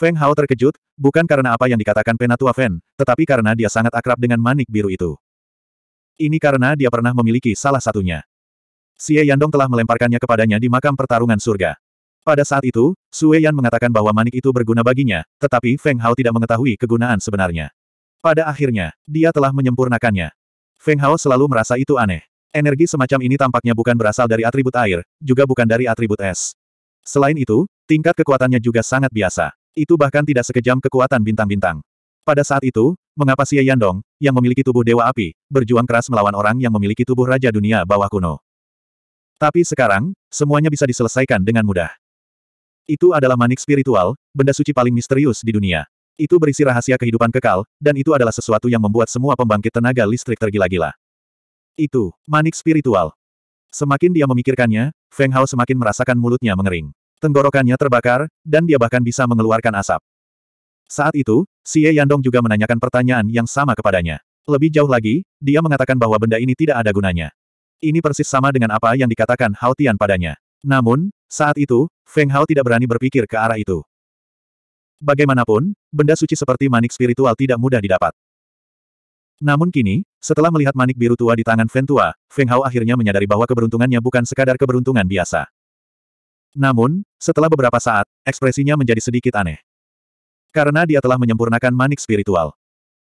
Feng Hao terkejut, bukan karena apa yang dikatakan Penatua Fen, tetapi karena dia sangat akrab dengan manik biru itu. Ini karena dia pernah memiliki salah satunya. Xie Yandong telah melemparkannya kepadanya di makam pertarungan surga. Pada saat itu, Sue Yan mengatakan bahwa manik itu berguna baginya, tetapi Feng Hao tidak mengetahui kegunaan sebenarnya. Pada akhirnya, dia telah menyempurnakannya. Feng Hao selalu merasa itu aneh. Energi semacam ini tampaknya bukan berasal dari atribut air, juga bukan dari atribut es. Selain itu, tingkat kekuatannya juga sangat biasa. Itu bahkan tidak sekejam kekuatan bintang-bintang. Pada saat itu, mengapa Xie Yandong, yang memiliki tubuh Dewa Api, berjuang keras melawan orang yang memiliki tubuh Raja Dunia Bawah Kuno? Tapi sekarang, semuanya bisa diselesaikan dengan mudah. Itu adalah manik spiritual, benda suci paling misterius di dunia. Itu berisi rahasia kehidupan kekal, dan itu adalah sesuatu yang membuat semua pembangkit tenaga listrik tergila-gila. Itu, manik spiritual. Semakin dia memikirkannya, Feng Hao semakin merasakan mulutnya mengering. Tenggorokannya terbakar, dan dia bahkan bisa mengeluarkan asap. Saat itu, Xie Yandong juga menanyakan pertanyaan yang sama kepadanya. Lebih jauh lagi, dia mengatakan bahwa benda ini tidak ada gunanya. Ini persis sama dengan apa yang dikatakan Hao Tian padanya. Namun, saat itu, Feng Hao tidak berani berpikir ke arah itu. Bagaimanapun, benda suci seperti manik spiritual tidak mudah didapat. Namun kini, setelah melihat manik biru tua di tangan Feng Tua, Feng Hao akhirnya menyadari bahwa keberuntungannya bukan sekadar keberuntungan biasa. Namun, setelah beberapa saat, ekspresinya menjadi sedikit aneh. Karena dia telah menyempurnakan manik spiritual.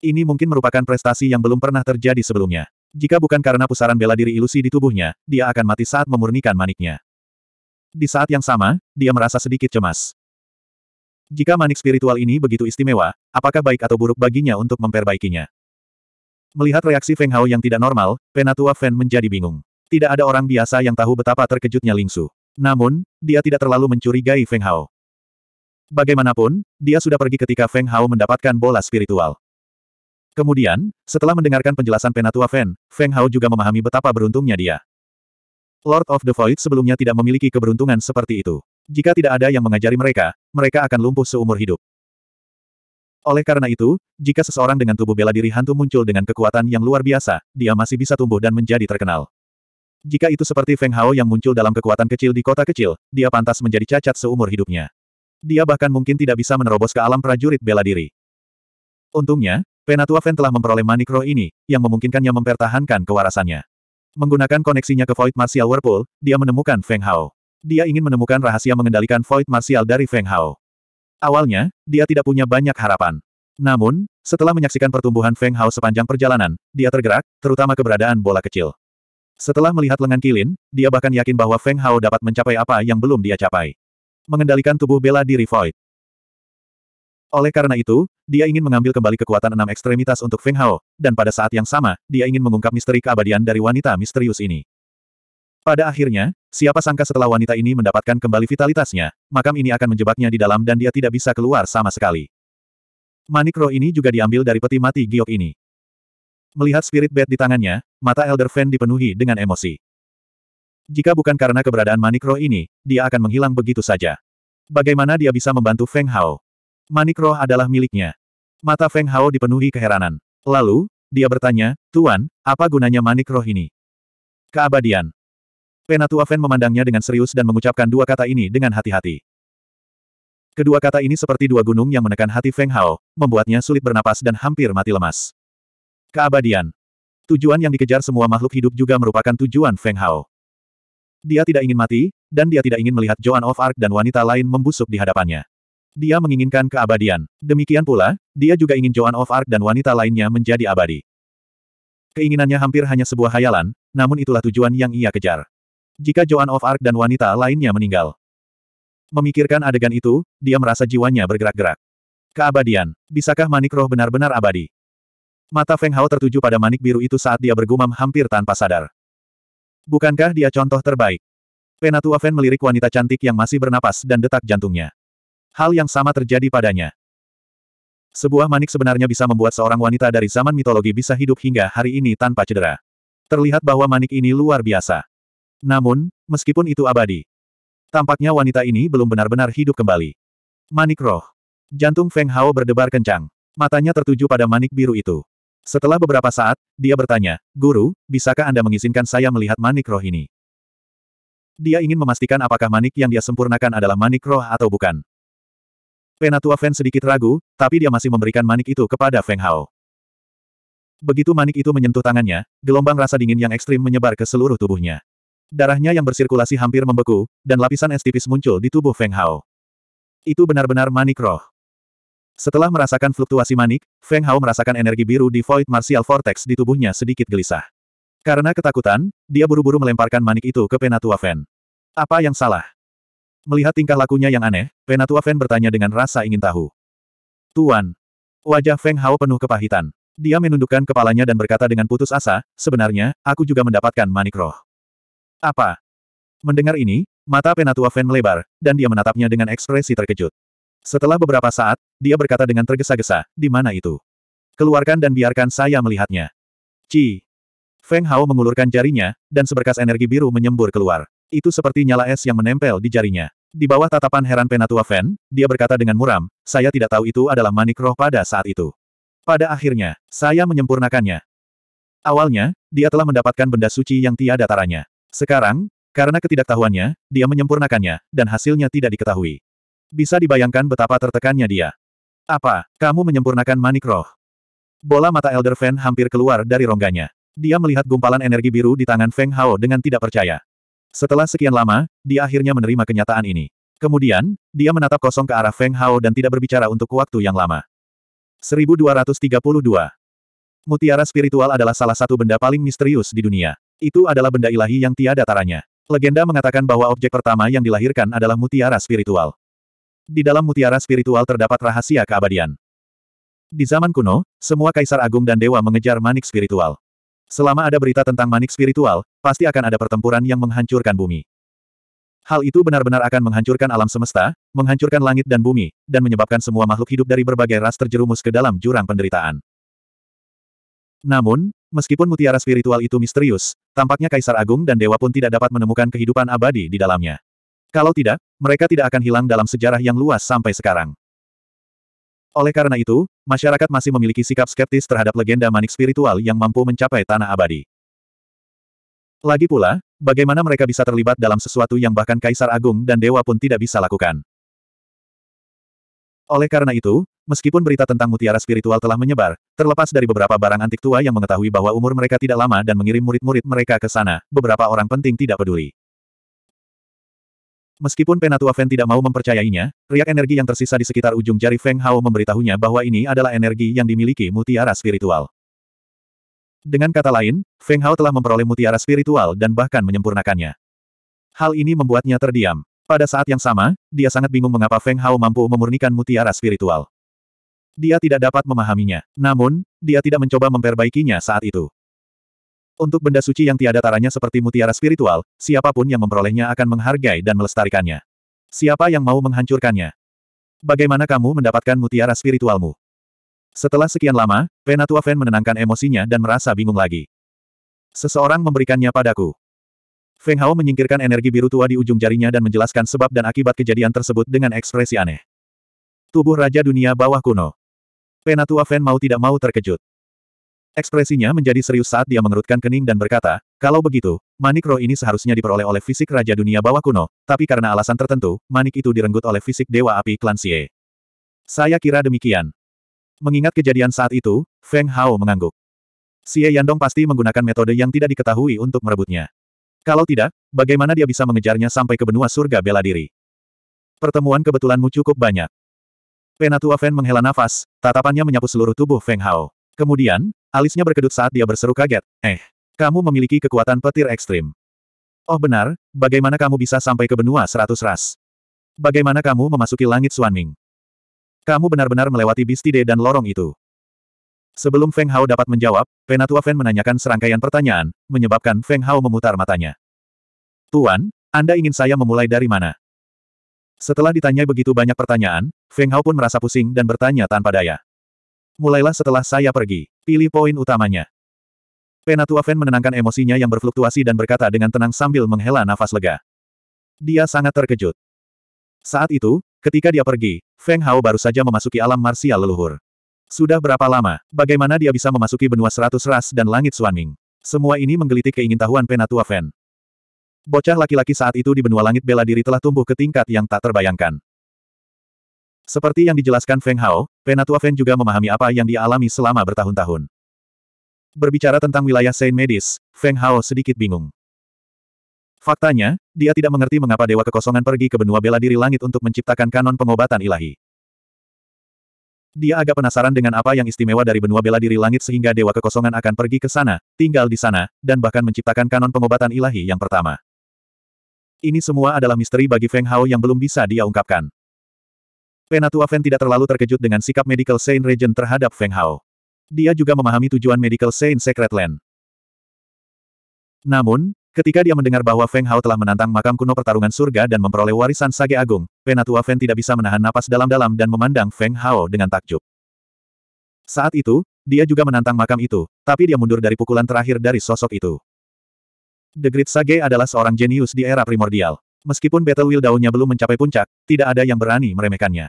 Ini mungkin merupakan prestasi yang belum pernah terjadi sebelumnya. Jika bukan karena pusaran bela diri ilusi di tubuhnya, dia akan mati saat memurnikan maniknya. Di saat yang sama, dia merasa sedikit cemas. Jika manik spiritual ini begitu istimewa, apakah baik atau buruk baginya untuk memperbaikinya? Melihat reaksi Feng Hao yang tidak normal, Penatua Fan menjadi bingung. Tidak ada orang biasa yang tahu betapa terkejutnya Ling Su. Namun, dia tidak terlalu mencurigai Feng Hao. Bagaimanapun, dia sudah pergi ketika Feng Hao mendapatkan bola spiritual. Kemudian, setelah mendengarkan penjelasan Penatua Fen, Feng Hao juga memahami betapa beruntungnya dia. Lord of the Void sebelumnya tidak memiliki keberuntungan seperti itu. Jika tidak ada yang mengajari mereka, mereka akan lumpuh seumur hidup. Oleh karena itu, jika seseorang dengan tubuh bela diri hantu muncul dengan kekuatan yang luar biasa, dia masih bisa tumbuh dan menjadi terkenal. Jika itu seperti Feng Hao yang muncul dalam kekuatan kecil di kota kecil, dia pantas menjadi cacat seumur hidupnya. Dia bahkan mungkin tidak bisa menerobos ke alam prajurit bela diri. Untungnya, Penatua Feng telah memperoleh manik roh ini, yang memungkinkannya mempertahankan kewarasannya. Menggunakan koneksinya ke Void Martial Whirlpool, dia menemukan Feng Hao. Dia ingin menemukan rahasia mengendalikan Void Martial dari Feng Hao. Awalnya, dia tidak punya banyak harapan. Namun, setelah menyaksikan pertumbuhan Feng Hao sepanjang perjalanan, dia tergerak, terutama keberadaan bola kecil. Setelah melihat lengan Kilin, dia bahkan yakin bahwa Feng Hao dapat mencapai apa yang belum dia capai. Mengendalikan tubuh bela diri Void. Oleh karena itu, dia ingin mengambil kembali kekuatan enam ekstremitas untuk Feng Hao, dan pada saat yang sama, dia ingin mengungkap misteri keabadian dari wanita misterius ini. Pada akhirnya, siapa sangka setelah wanita ini mendapatkan kembali vitalitasnya, makam ini akan menjebaknya di dalam dan dia tidak bisa keluar sama sekali. Manikro ini juga diambil dari peti mati giok ini. Melihat Spirit Bed di tangannya, mata Elder Fan dipenuhi dengan emosi. Jika bukan karena keberadaan Manikro ini, dia akan menghilang begitu saja. Bagaimana dia bisa membantu Feng Hao? Manikro adalah miliknya. Mata Feng Hao dipenuhi keheranan. Lalu, dia bertanya, Tuan, apa gunanya Manikro ini? Keabadian. Penatua Fen memandangnya dengan serius dan mengucapkan dua kata ini dengan hati-hati. Kedua kata ini seperti dua gunung yang menekan hati Feng Hao, membuatnya sulit bernapas dan hampir mati lemas. Keabadian. Tujuan yang dikejar semua makhluk hidup juga merupakan tujuan Feng Hao. Dia tidak ingin mati, dan dia tidak ingin melihat Joan of Arc dan wanita lain membusuk di hadapannya. Dia menginginkan keabadian. Demikian pula, dia juga ingin Joan of Arc dan wanita lainnya menjadi abadi. Keinginannya hampir hanya sebuah hayalan, namun itulah tujuan yang ia kejar. Jika Joan of Arc dan wanita lainnya meninggal. Memikirkan adegan itu, dia merasa jiwanya bergerak-gerak. Keabadian. Bisakah Manikroh benar-benar abadi? Mata Feng Hao tertuju pada manik biru itu saat dia bergumam hampir tanpa sadar. Bukankah dia contoh terbaik? Penatua Fen melirik wanita cantik yang masih bernapas dan detak jantungnya. Hal yang sama terjadi padanya. Sebuah manik sebenarnya bisa membuat seorang wanita dari zaman mitologi bisa hidup hingga hari ini tanpa cedera. Terlihat bahwa manik ini luar biasa. Namun, meskipun itu abadi, tampaknya wanita ini belum benar-benar hidup kembali. Manik roh. Jantung Feng Hao berdebar kencang. Matanya tertuju pada manik biru itu. Setelah beberapa saat, dia bertanya, Guru, bisakah Anda mengizinkan saya melihat manik roh ini? Dia ingin memastikan apakah manik yang dia sempurnakan adalah manik roh atau bukan. Penatua Feng sedikit ragu, tapi dia masih memberikan manik itu kepada Feng Hao. Begitu manik itu menyentuh tangannya, gelombang rasa dingin yang ekstrim menyebar ke seluruh tubuhnya. Darahnya yang bersirkulasi hampir membeku, dan lapisan es tipis muncul di tubuh Feng Hao. Itu benar-benar manik roh. Setelah merasakan fluktuasi manik, Feng Hao merasakan energi biru di Void Martial Vortex di tubuhnya sedikit gelisah. Karena ketakutan, dia buru-buru melemparkan manik itu ke Penatua Fen. Apa yang salah? Melihat tingkah lakunya yang aneh, Penatua Fen bertanya dengan rasa ingin tahu. Tuan. Wajah Feng Hao penuh kepahitan. Dia menundukkan kepalanya dan berkata dengan putus asa, sebenarnya, aku juga mendapatkan manik roh. Apa? Mendengar ini, mata Penatua Fen melebar, dan dia menatapnya dengan ekspresi terkejut. Setelah beberapa saat, dia berkata dengan tergesa-gesa, di mana itu? Keluarkan dan biarkan saya melihatnya. Ci. Feng Hao mengulurkan jarinya, dan seberkas energi biru menyembur keluar. Itu seperti nyala es yang menempel di jarinya. Di bawah tatapan heran Penatua Fen, dia berkata dengan muram, saya tidak tahu itu adalah manik roh pada saat itu. Pada akhirnya, saya menyempurnakannya. Awalnya, dia telah mendapatkan benda suci yang tiada taranya. Sekarang, karena ketidaktahuannya, dia menyempurnakannya, dan hasilnya tidak diketahui. Bisa dibayangkan betapa tertekannya dia. Apa, kamu menyempurnakan manik roh? Bola mata Elder Feng hampir keluar dari rongganya. Dia melihat gumpalan energi biru di tangan Feng Hao dengan tidak percaya. Setelah sekian lama, dia akhirnya menerima kenyataan ini. Kemudian, dia menatap kosong ke arah Feng Hao dan tidak berbicara untuk waktu yang lama. 1232 Mutiara spiritual adalah salah satu benda paling misterius di dunia. Itu adalah benda ilahi yang tiada taranya. Legenda mengatakan bahwa objek pertama yang dilahirkan adalah mutiara spiritual. Di dalam mutiara spiritual terdapat rahasia keabadian. Di zaman kuno, semua kaisar agung dan dewa mengejar manik spiritual. Selama ada berita tentang manik spiritual, pasti akan ada pertempuran yang menghancurkan bumi. Hal itu benar-benar akan menghancurkan alam semesta, menghancurkan langit dan bumi, dan menyebabkan semua makhluk hidup dari berbagai ras terjerumus ke dalam jurang penderitaan. Namun, meskipun mutiara spiritual itu misterius, tampaknya Kaisar Agung dan Dewa pun tidak dapat menemukan kehidupan abadi di dalamnya. Kalau tidak, mereka tidak akan hilang dalam sejarah yang luas sampai sekarang. Oleh karena itu, masyarakat masih memiliki sikap skeptis terhadap legenda manik spiritual yang mampu mencapai tanah abadi. Lagi pula, bagaimana mereka bisa terlibat dalam sesuatu yang bahkan Kaisar Agung dan Dewa pun tidak bisa lakukan. Oleh karena itu, meskipun berita tentang mutiara spiritual telah menyebar, terlepas dari beberapa barang antik tua yang mengetahui bahwa umur mereka tidak lama dan mengirim murid-murid mereka ke sana, beberapa orang penting tidak peduli. Meskipun Penatua Fen tidak mau mempercayainya, riak energi yang tersisa di sekitar ujung jari Feng Hao memberitahunya bahwa ini adalah energi yang dimiliki mutiara spiritual. Dengan kata lain, Feng Hao telah memperoleh mutiara spiritual dan bahkan menyempurnakannya. Hal ini membuatnya terdiam. Pada saat yang sama, dia sangat bingung mengapa Feng Hao mampu memurnikan mutiara spiritual. Dia tidak dapat memahaminya. Namun, dia tidak mencoba memperbaikinya saat itu. Untuk benda suci yang tiada taranya seperti mutiara spiritual, siapapun yang memperolehnya akan menghargai dan melestarikannya. Siapa yang mau menghancurkannya? Bagaimana kamu mendapatkan mutiara spiritualmu? Setelah sekian lama, Penatua Fen menenangkan emosinya dan merasa bingung lagi. Seseorang memberikannya padaku. Feng Hao menyingkirkan energi biru tua di ujung jarinya dan menjelaskan sebab dan akibat kejadian tersebut dengan ekspresi aneh. Tubuh Raja Dunia Bawah Kuno. Penatua Fen mau tidak mau terkejut. Ekspresinya menjadi serius saat dia mengerutkan kening dan berkata, kalau begitu, manik roh ini seharusnya diperoleh oleh fisik Raja Dunia Bawah Kuno, tapi karena alasan tertentu, manik itu direnggut oleh fisik Dewa Api Klan Xie. Saya kira demikian. Mengingat kejadian saat itu, Feng Hao mengangguk. Xie Yandong pasti menggunakan metode yang tidak diketahui untuk merebutnya. Kalau tidak, bagaimana dia bisa mengejarnya sampai ke benua surga bela diri? Pertemuan kebetulanmu cukup banyak. Penatua Feng menghela nafas, tatapannya menyapu seluruh tubuh Feng Hao. Kemudian, alisnya berkedut saat dia berseru kaget. Eh, kamu memiliki kekuatan petir ekstrim. Oh benar, bagaimana kamu bisa sampai ke benua seratus ras? Bagaimana kamu memasuki langit Suanming? Kamu benar-benar melewati Bistide dan lorong itu. Sebelum Feng Hao dapat menjawab, Penatua Fen menanyakan serangkaian pertanyaan, menyebabkan Feng Hao memutar matanya. Tuan, Anda ingin saya memulai dari mana? Setelah ditanya begitu banyak pertanyaan, Feng Hao pun merasa pusing dan bertanya tanpa daya. Mulailah setelah saya pergi. Pilih poin utamanya. Penatua Fen menenangkan emosinya yang berfluktuasi dan berkata dengan tenang sambil menghela nafas lega. Dia sangat terkejut. Saat itu, ketika dia pergi, Feng Hao baru saja memasuki alam marsial leluhur. Sudah berapa lama, bagaimana dia bisa memasuki benua seratus ras dan langit Suanming? Semua ini menggelitik keingintahuan Penatua Fen. Bocah laki-laki saat itu di benua langit bela diri telah tumbuh ke tingkat yang tak terbayangkan. Seperti yang dijelaskan Feng Hao, Penatua Feng juga memahami apa yang dialami selama bertahun-tahun. Berbicara tentang wilayah Saint Medis, Feng Hao sedikit bingung. Faktanya, dia tidak mengerti mengapa Dewa Kekosongan pergi ke benua bela diri langit untuk menciptakan kanon pengobatan ilahi. Dia agak penasaran dengan apa yang istimewa dari benua bela diri langit sehingga Dewa Kekosongan akan pergi ke sana, tinggal di sana, dan bahkan menciptakan kanon pengobatan ilahi yang pertama. Ini semua adalah misteri bagi Feng Hao yang belum bisa dia ungkapkan. Penatua Fan tidak terlalu terkejut dengan sikap Medical Saint Regent terhadap Feng Hao. Dia juga memahami tujuan Medical Saint Secret Land. Namun, ketika dia mendengar bahwa Feng Hao telah menantang makam kuno pertarungan surga dan memperoleh warisan Sage Agung, Penatua Fan tidak bisa menahan napas dalam-dalam dan memandang Feng Hao dengan takjub. Saat itu, dia juga menantang makam itu, tapi dia mundur dari pukulan terakhir dari sosok itu. The Great Sage adalah seorang jenius di era primordial. Meskipun Battle Will Daunnya belum mencapai puncak, tidak ada yang berani meremehkannya.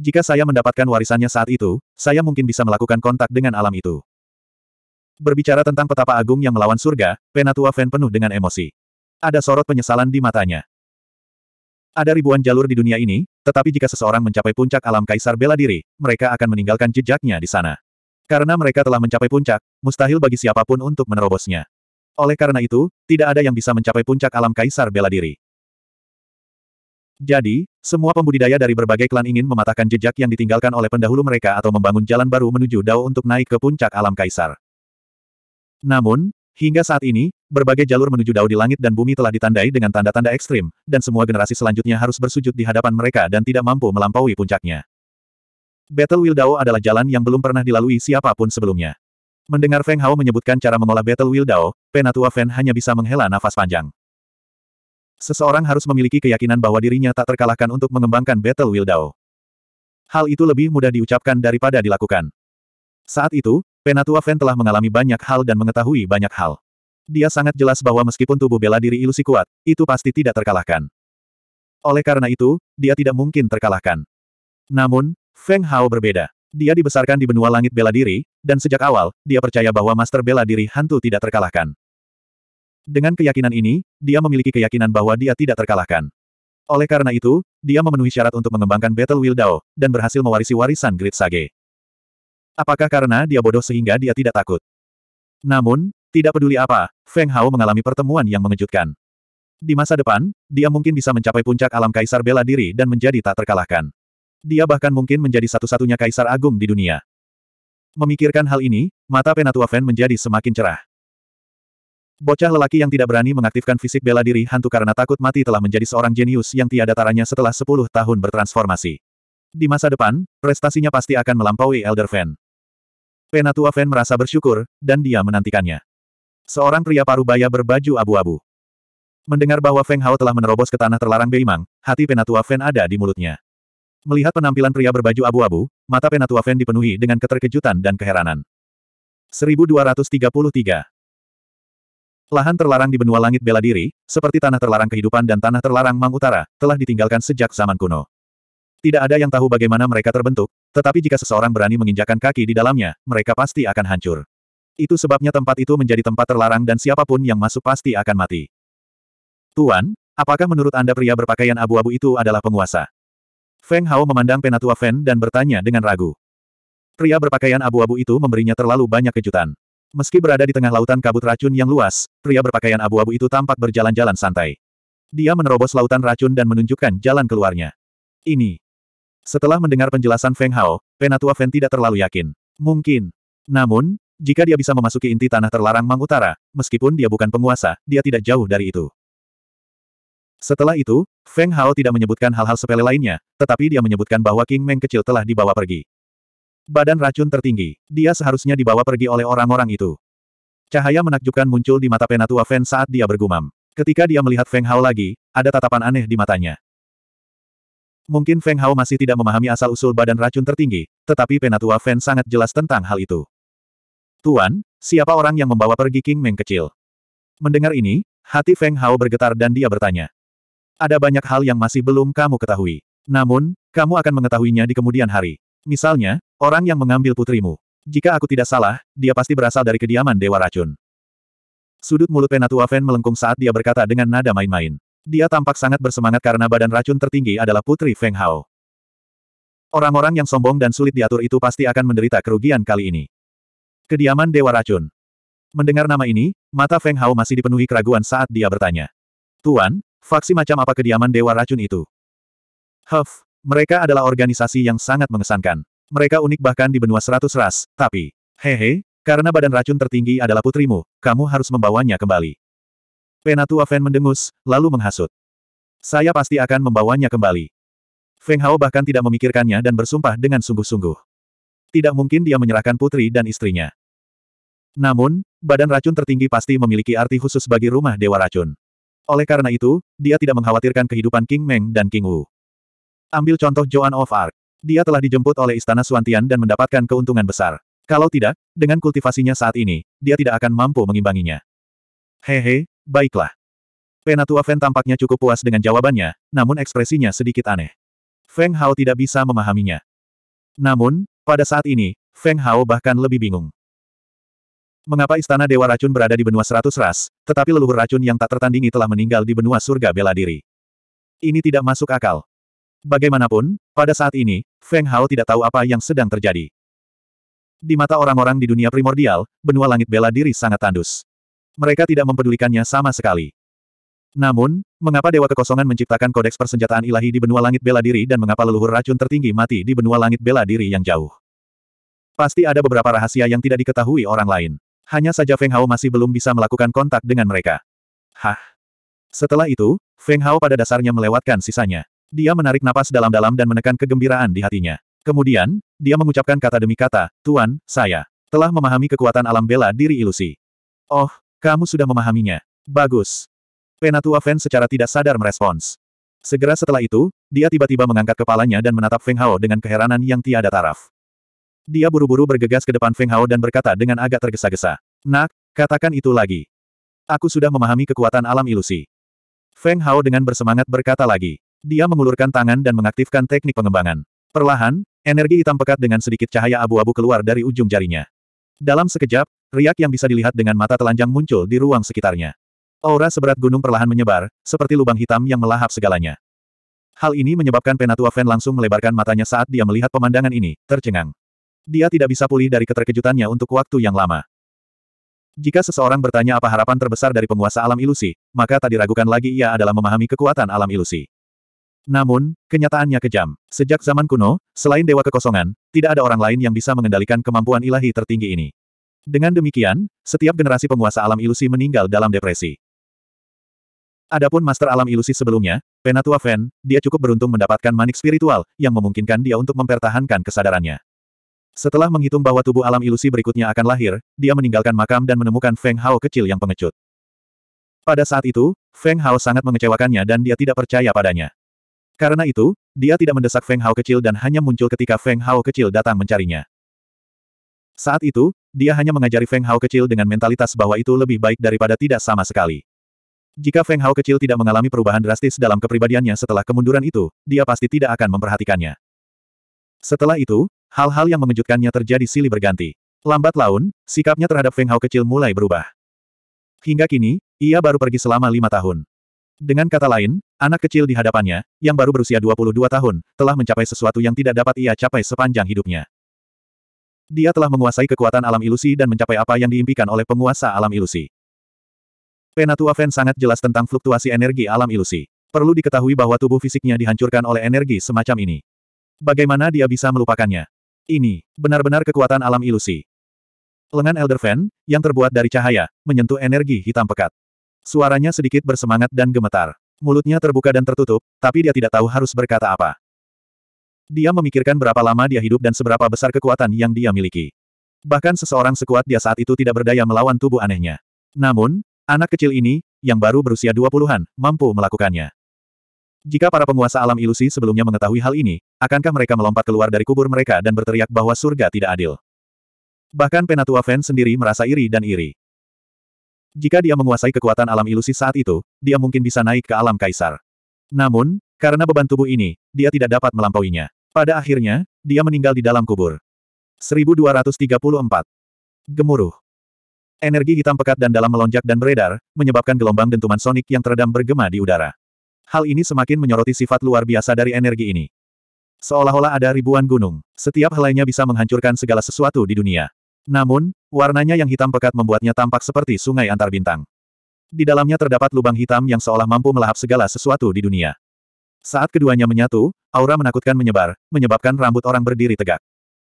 Jika saya mendapatkan warisannya saat itu, saya mungkin bisa melakukan kontak dengan alam itu. Berbicara tentang petapa agung yang melawan surga, Penatua fen penuh dengan emosi. Ada sorot penyesalan di matanya. Ada ribuan jalur di dunia ini, tetapi jika seseorang mencapai puncak alam kaisar bela diri, mereka akan meninggalkan jejaknya di sana. Karena mereka telah mencapai puncak, mustahil bagi siapapun untuk menerobosnya. Oleh karena itu, tidak ada yang bisa mencapai puncak alam kaisar bela diri. Jadi, semua pembudidaya dari berbagai klan ingin mematahkan jejak yang ditinggalkan oleh pendahulu mereka atau membangun jalan baru menuju Dao untuk naik ke puncak alam kaisar. Namun, hingga saat ini, berbagai jalur menuju Dao di langit dan bumi telah ditandai dengan tanda-tanda ekstrim, dan semua generasi selanjutnya harus bersujud di hadapan mereka dan tidak mampu melampaui puncaknya. Battle Will Dao adalah jalan yang belum pernah dilalui siapapun sebelumnya. Mendengar Feng Hao menyebutkan cara mengolah Battle Will Dao, Penatua Feng hanya bisa menghela nafas panjang. Seseorang harus memiliki keyakinan bahwa dirinya tak terkalahkan untuk mengembangkan Battle Will Dao. Hal itu lebih mudah diucapkan daripada dilakukan. Saat itu, Penatua Feng telah mengalami banyak hal dan mengetahui banyak hal. Dia sangat jelas bahwa meskipun tubuh bela diri ilusi kuat, itu pasti tidak terkalahkan. Oleh karena itu, dia tidak mungkin terkalahkan. Namun, Feng Hao berbeda. Dia dibesarkan di benua langit bela diri, dan sejak awal, dia percaya bahwa master bela diri hantu tidak terkalahkan. Dengan keyakinan ini, dia memiliki keyakinan bahwa dia tidak terkalahkan. Oleh karena itu, dia memenuhi syarat untuk mengembangkan Battle Will Dao, dan berhasil mewarisi warisan Great Sage. Apakah karena dia bodoh sehingga dia tidak takut? Namun, tidak peduli apa, Feng Hao mengalami pertemuan yang mengejutkan. Di masa depan, dia mungkin bisa mencapai puncak alam kaisar bela diri dan menjadi tak terkalahkan. Dia bahkan mungkin menjadi satu-satunya kaisar agung di dunia. Memikirkan hal ini, mata Penatua Feng menjadi semakin cerah. Bocah lelaki yang tidak berani mengaktifkan fisik bela diri hantu karena takut mati telah menjadi seorang jenius yang tiada taranya setelah 10 tahun bertransformasi. Di masa depan, prestasinya pasti akan melampaui Elder Fan. Penatua Fan merasa bersyukur, dan dia menantikannya. Seorang pria paruh baya berbaju abu-abu. Mendengar bahwa Feng Hao telah menerobos ke tanah terlarang Beimang, hati Penatua Fan ada di mulutnya. Melihat penampilan pria berbaju abu-abu, mata Penatua Fan dipenuhi dengan keterkejutan dan keheranan. 1233 Lahan terlarang di benua langit bela diri, seperti tanah terlarang kehidupan dan tanah terlarang Mang Utara, telah ditinggalkan sejak zaman kuno. Tidak ada yang tahu bagaimana mereka terbentuk, tetapi jika seseorang berani menginjakan kaki di dalamnya, mereka pasti akan hancur. Itu sebabnya tempat itu menjadi tempat terlarang dan siapapun yang masuk pasti akan mati. Tuan, apakah menurut Anda pria berpakaian abu-abu itu adalah penguasa? Feng Hao memandang Penatua Fen dan bertanya dengan ragu. Pria berpakaian abu-abu itu memberinya terlalu banyak kejutan. Meski berada di tengah lautan kabut racun yang luas, pria berpakaian abu-abu itu tampak berjalan-jalan santai. Dia menerobos lautan racun dan menunjukkan jalan keluarnya. Ini. Setelah mendengar penjelasan Feng Hao, Penatua Feng tidak terlalu yakin. Mungkin. Namun, jika dia bisa memasuki inti tanah terlarang Mang Utara, meskipun dia bukan penguasa, dia tidak jauh dari itu. Setelah itu, Feng Hao tidak menyebutkan hal-hal sepele lainnya, tetapi dia menyebutkan bahwa King Meng kecil telah dibawa pergi. Badan racun tertinggi. Dia seharusnya dibawa pergi oleh orang-orang itu. Cahaya menakjubkan muncul di mata Penatua Feng saat dia bergumam. Ketika dia melihat Feng Hao lagi, ada tatapan aneh di matanya. Mungkin Feng Hao masih tidak memahami asal-usul badan racun tertinggi, tetapi Penatua Feng sangat jelas tentang hal itu. Tuan, siapa orang yang membawa pergi King Meng kecil? Mendengar ini, hati Feng Hao bergetar dan dia bertanya. Ada banyak hal yang masih belum kamu ketahui. Namun, kamu akan mengetahuinya di kemudian hari. Misalnya, orang yang mengambil putrimu. Jika aku tidak salah, dia pasti berasal dari kediaman Dewa Racun. Sudut mulut Penatua Fen melengkung saat dia berkata dengan nada main-main. Dia tampak sangat bersemangat karena badan racun tertinggi adalah Putri Feng Hao. Orang-orang yang sombong dan sulit diatur itu pasti akan menderita kerugian kali ini. Kediaman Dewa Racun. Mendengar nama ini, mata Feng Hao masih dipenuhi keraguan saat dia bertanya. Tuan, faksi macam apa kediaman Dewa Racun itu? Huff, mereka adalah organisasi yang sangat mengesankan. Mereka unik bahkan di benua seratus ras, tapi, hehe, karena badan racun tertinggi adalah putrimu, kamu harus membawanya kembali. Penatua Fan mendengus, lalu menghasut. Saya pasti akan membawanya kembali. Feng Hao bahkan tidak memikirkannya dan bersumpah dengan sungguh-sungguh. Tidak mungkin dia menyerahkan putri dan istrinya. Namun, badan racun tertinggi pasti memiliki arti khusus bagi rumah Dewa Racun. Oleh karena itu, dia tidak mengkhawatirkan kehidupan King Meng dan King Wu. Ambil contoh Joan of Arc. Dia telah dijemput oleh Istana Suantian dan mendapatkan keuntungan besar. Kalau tidak, dengan kultivasinya saat ini, dia tidak akan mampu mengimbanginya. Hehe, baiklah. Penatua Feng tampaknya cukup puas dengan jawabannya, namun ekspresinya sedikit aneh. Feng Hao tidak bisa memahaminya. Namun, pada saat ini, Feng Hao bahkan lebih bingung. Mengapa Istana Dewa Racun berada di benua seratus ras, tetapi leluhur racun yang tak tertandingi telah meninggal di benua surga bela diri? Ini tidak masuk akal. Bagaimanapun, pada saat ini, Feng Hao tidak tahu apa yang sedang terjadi. Di mata orang-orang di dunia primordial, benua langit bela diri sangat tandus. Mereka tidak mempedulikannya sama sekali. Namun, mengapa Dewa Kekosongan menciptakan kodeks persenjataan ilahi di benua langit bela diri dan mengapa leluhur racun tertinggi mati di benua langit bela diri yang jauh? Pasti ada beberapa rahasia yang tidak diketahui orang lain. Hanya saja Feng Hao masih belum bisa melakukan kontak dengan mereka. Hah? Setelah itu, Feng Hao pada dasarnya melewatkan sisanya. Dia menarik napas dalam-dalam dan menekan kegembiraan di hatinya. Kemudian, dia mengucapkan kata demi kata, Tuan, saya telah memahami kekuatan alam bela diri ilusi. Oh, kamu sudah memahaminya. Bagus. Penatua Fen secara tidak sadar merespons. Segera setelah itu, dia tiba-tiba mengangkat kepalanya dan menatap Feng Hao dengan keheranan yang tiada taraf. Dia buru-buru bergegas ke depan Feng Hao dan berkata dengan agak tergesa-gesa. Nak, katakan itu lagi. Aku sudah memahami kekuatan alam ilusi. Feng Hao dengan bersemangat berkata lagi. Dia mengulurkan tangan dan mengaktifkan teknik pengembangan. Perlahan, energi hitam pekat dengan sedikit cahaya abu-abu keluar dari ujung jarinya. Dalam sekejap, riak yang bisa dilihat dengan mata telanjang muncul di ruang sekitarnya. Aura seberat gunung perlahan menyebar, seperti lubang hitam yang melahap segalanya. Hal ini menyebabkan Penatua Feng langsung melebarkan matanya saat dia melihat pemandangan ini, tercengang. Dia tidak bisa pulih dari keterkejutannya untuk waktu yang lama. Jika seseorang bertanya apa harapan terbesar dari penguasa alam ilusi, maka tak diragukan lagi ia adalah memahami kekuatan alam ilusi. Namun, kenyataannya kejam. Sejak zaman kuno, selain dewa kekosongan, tidak ada orang lain yang bisa mengendalikan kemampuan ilahi tertinggi ini. Dengan demikian, setiap generasi penguasa alam ilusi meninggal dalam depresi. Adapun master alam ilusi sebelumnya, Penatua Fen, dia cukup beruntung mendapatkan manik spiritual yang memungkinkan dia untuk mempertahankan kesadarannya. Setelah menghitung bahwa tubuh alam ilusi berikutnya akan lahir, dia meninggalkan makam dan menemukan Feng Hao kecil yang pengecut. Pada saat itu, Feng Hao sangat mengecewakannya dan dia tidak percaya padanya. Karena itu, dia tidak mendesak Feng Hao kecil dan hanya muncul ketika Feng Hao kecil datang mencarinya. Saat itu, dia hanya mengajari Feng Hao kecil dengan mentalitas bahwa itu lebih baik daripada tidak sama sekali. Jika Feng Hao kecil tidak mengalami perubahan drastis dalam kepribadiannya setelah kemunduran itu, dia pasti tidak akan memperhatikannya. Setelah itu, Hal-hal yang mengejutkannya terjadi silih berganti. Lambat laun, sikapnya terhadap Feng Hao kecil mulai berubah. Hingga kini, ia baru pergi selama lima tahun. Dengan kata lain, anak kecil di hadapannya, yang baru berusia 22 tahun, telah mencapai sesuatu yang tidak dapat ia capai sepanjang hidupnya. Dia telah menguasai kekuatan alam ilusi dan mencapai apa yang diimpikan oleh penguasa alam ilusi. Penatua Fen sangat jelas tentang fluktuasi energi alam ilusi. Perlu diketahui bahwa tubuh fisiknya dihancurkan oleh energi semacam ini. Bagaimana dia bisa melupakannya? Ini, benar-benar kekuatan alam ilusi. Lengan Elder Fan, yang terbuat dari cahaya, menyentuh energi hitam pekat. Suaranya sedikit bersemangat dan gemetar. Mulutnya terbuka dan tertutup, tapi dia tidak tahu harus berkata apa. Dia memikirkan berapa lama dia hidup dan seberapa besar kekuatan yang dia miliki. Bahkan seseorang sekuat dia saat itu tidak berdaya melawan tubuh anehnya. Namun, anak kecil ini, yang baru berusia 20-an, mampu melakukannya. Jika para penguasa alam ilusi sebelumnya mengetahui hal ini, akankah mereka melompat keluar dari kubur mereka dan berteriak bahwa surga tidak adil? Bahkan Penatua Fen sendiri merasa iri dan iri. Jika dia menguasai kekuatan alam ilusi saat itu, dia mungkin bisa naik ke alam kaisar. Namun, karena beban tubuh ini, dia tidak dapat melampauinya. Pada akhirnya, dia meninggal di dalam kubur. 1234. Gemuruh. Energi hitam pekat dan dalam melonjak dan beredar, menyebabkan gelombang dentuman sonik yang teredam bergema di udara. Hal ini semakin menyoroti sifat luar biasa dari energi ini. Seolah-olah ada ribuan gunung, setiap helainya bisa menghancurkan segala sesuatu di dunia. Namun, warnanya yang hitam pekat membuatnya tampak seperti sungai antar bintang. Di dalamnya terdapat lubang hitam yang seolah mampu melahap segala sesuatu di dunia. Saat keduanya menyatu, aura menakutkan menyebar, menyebabkan rambut orang berdiri tegak.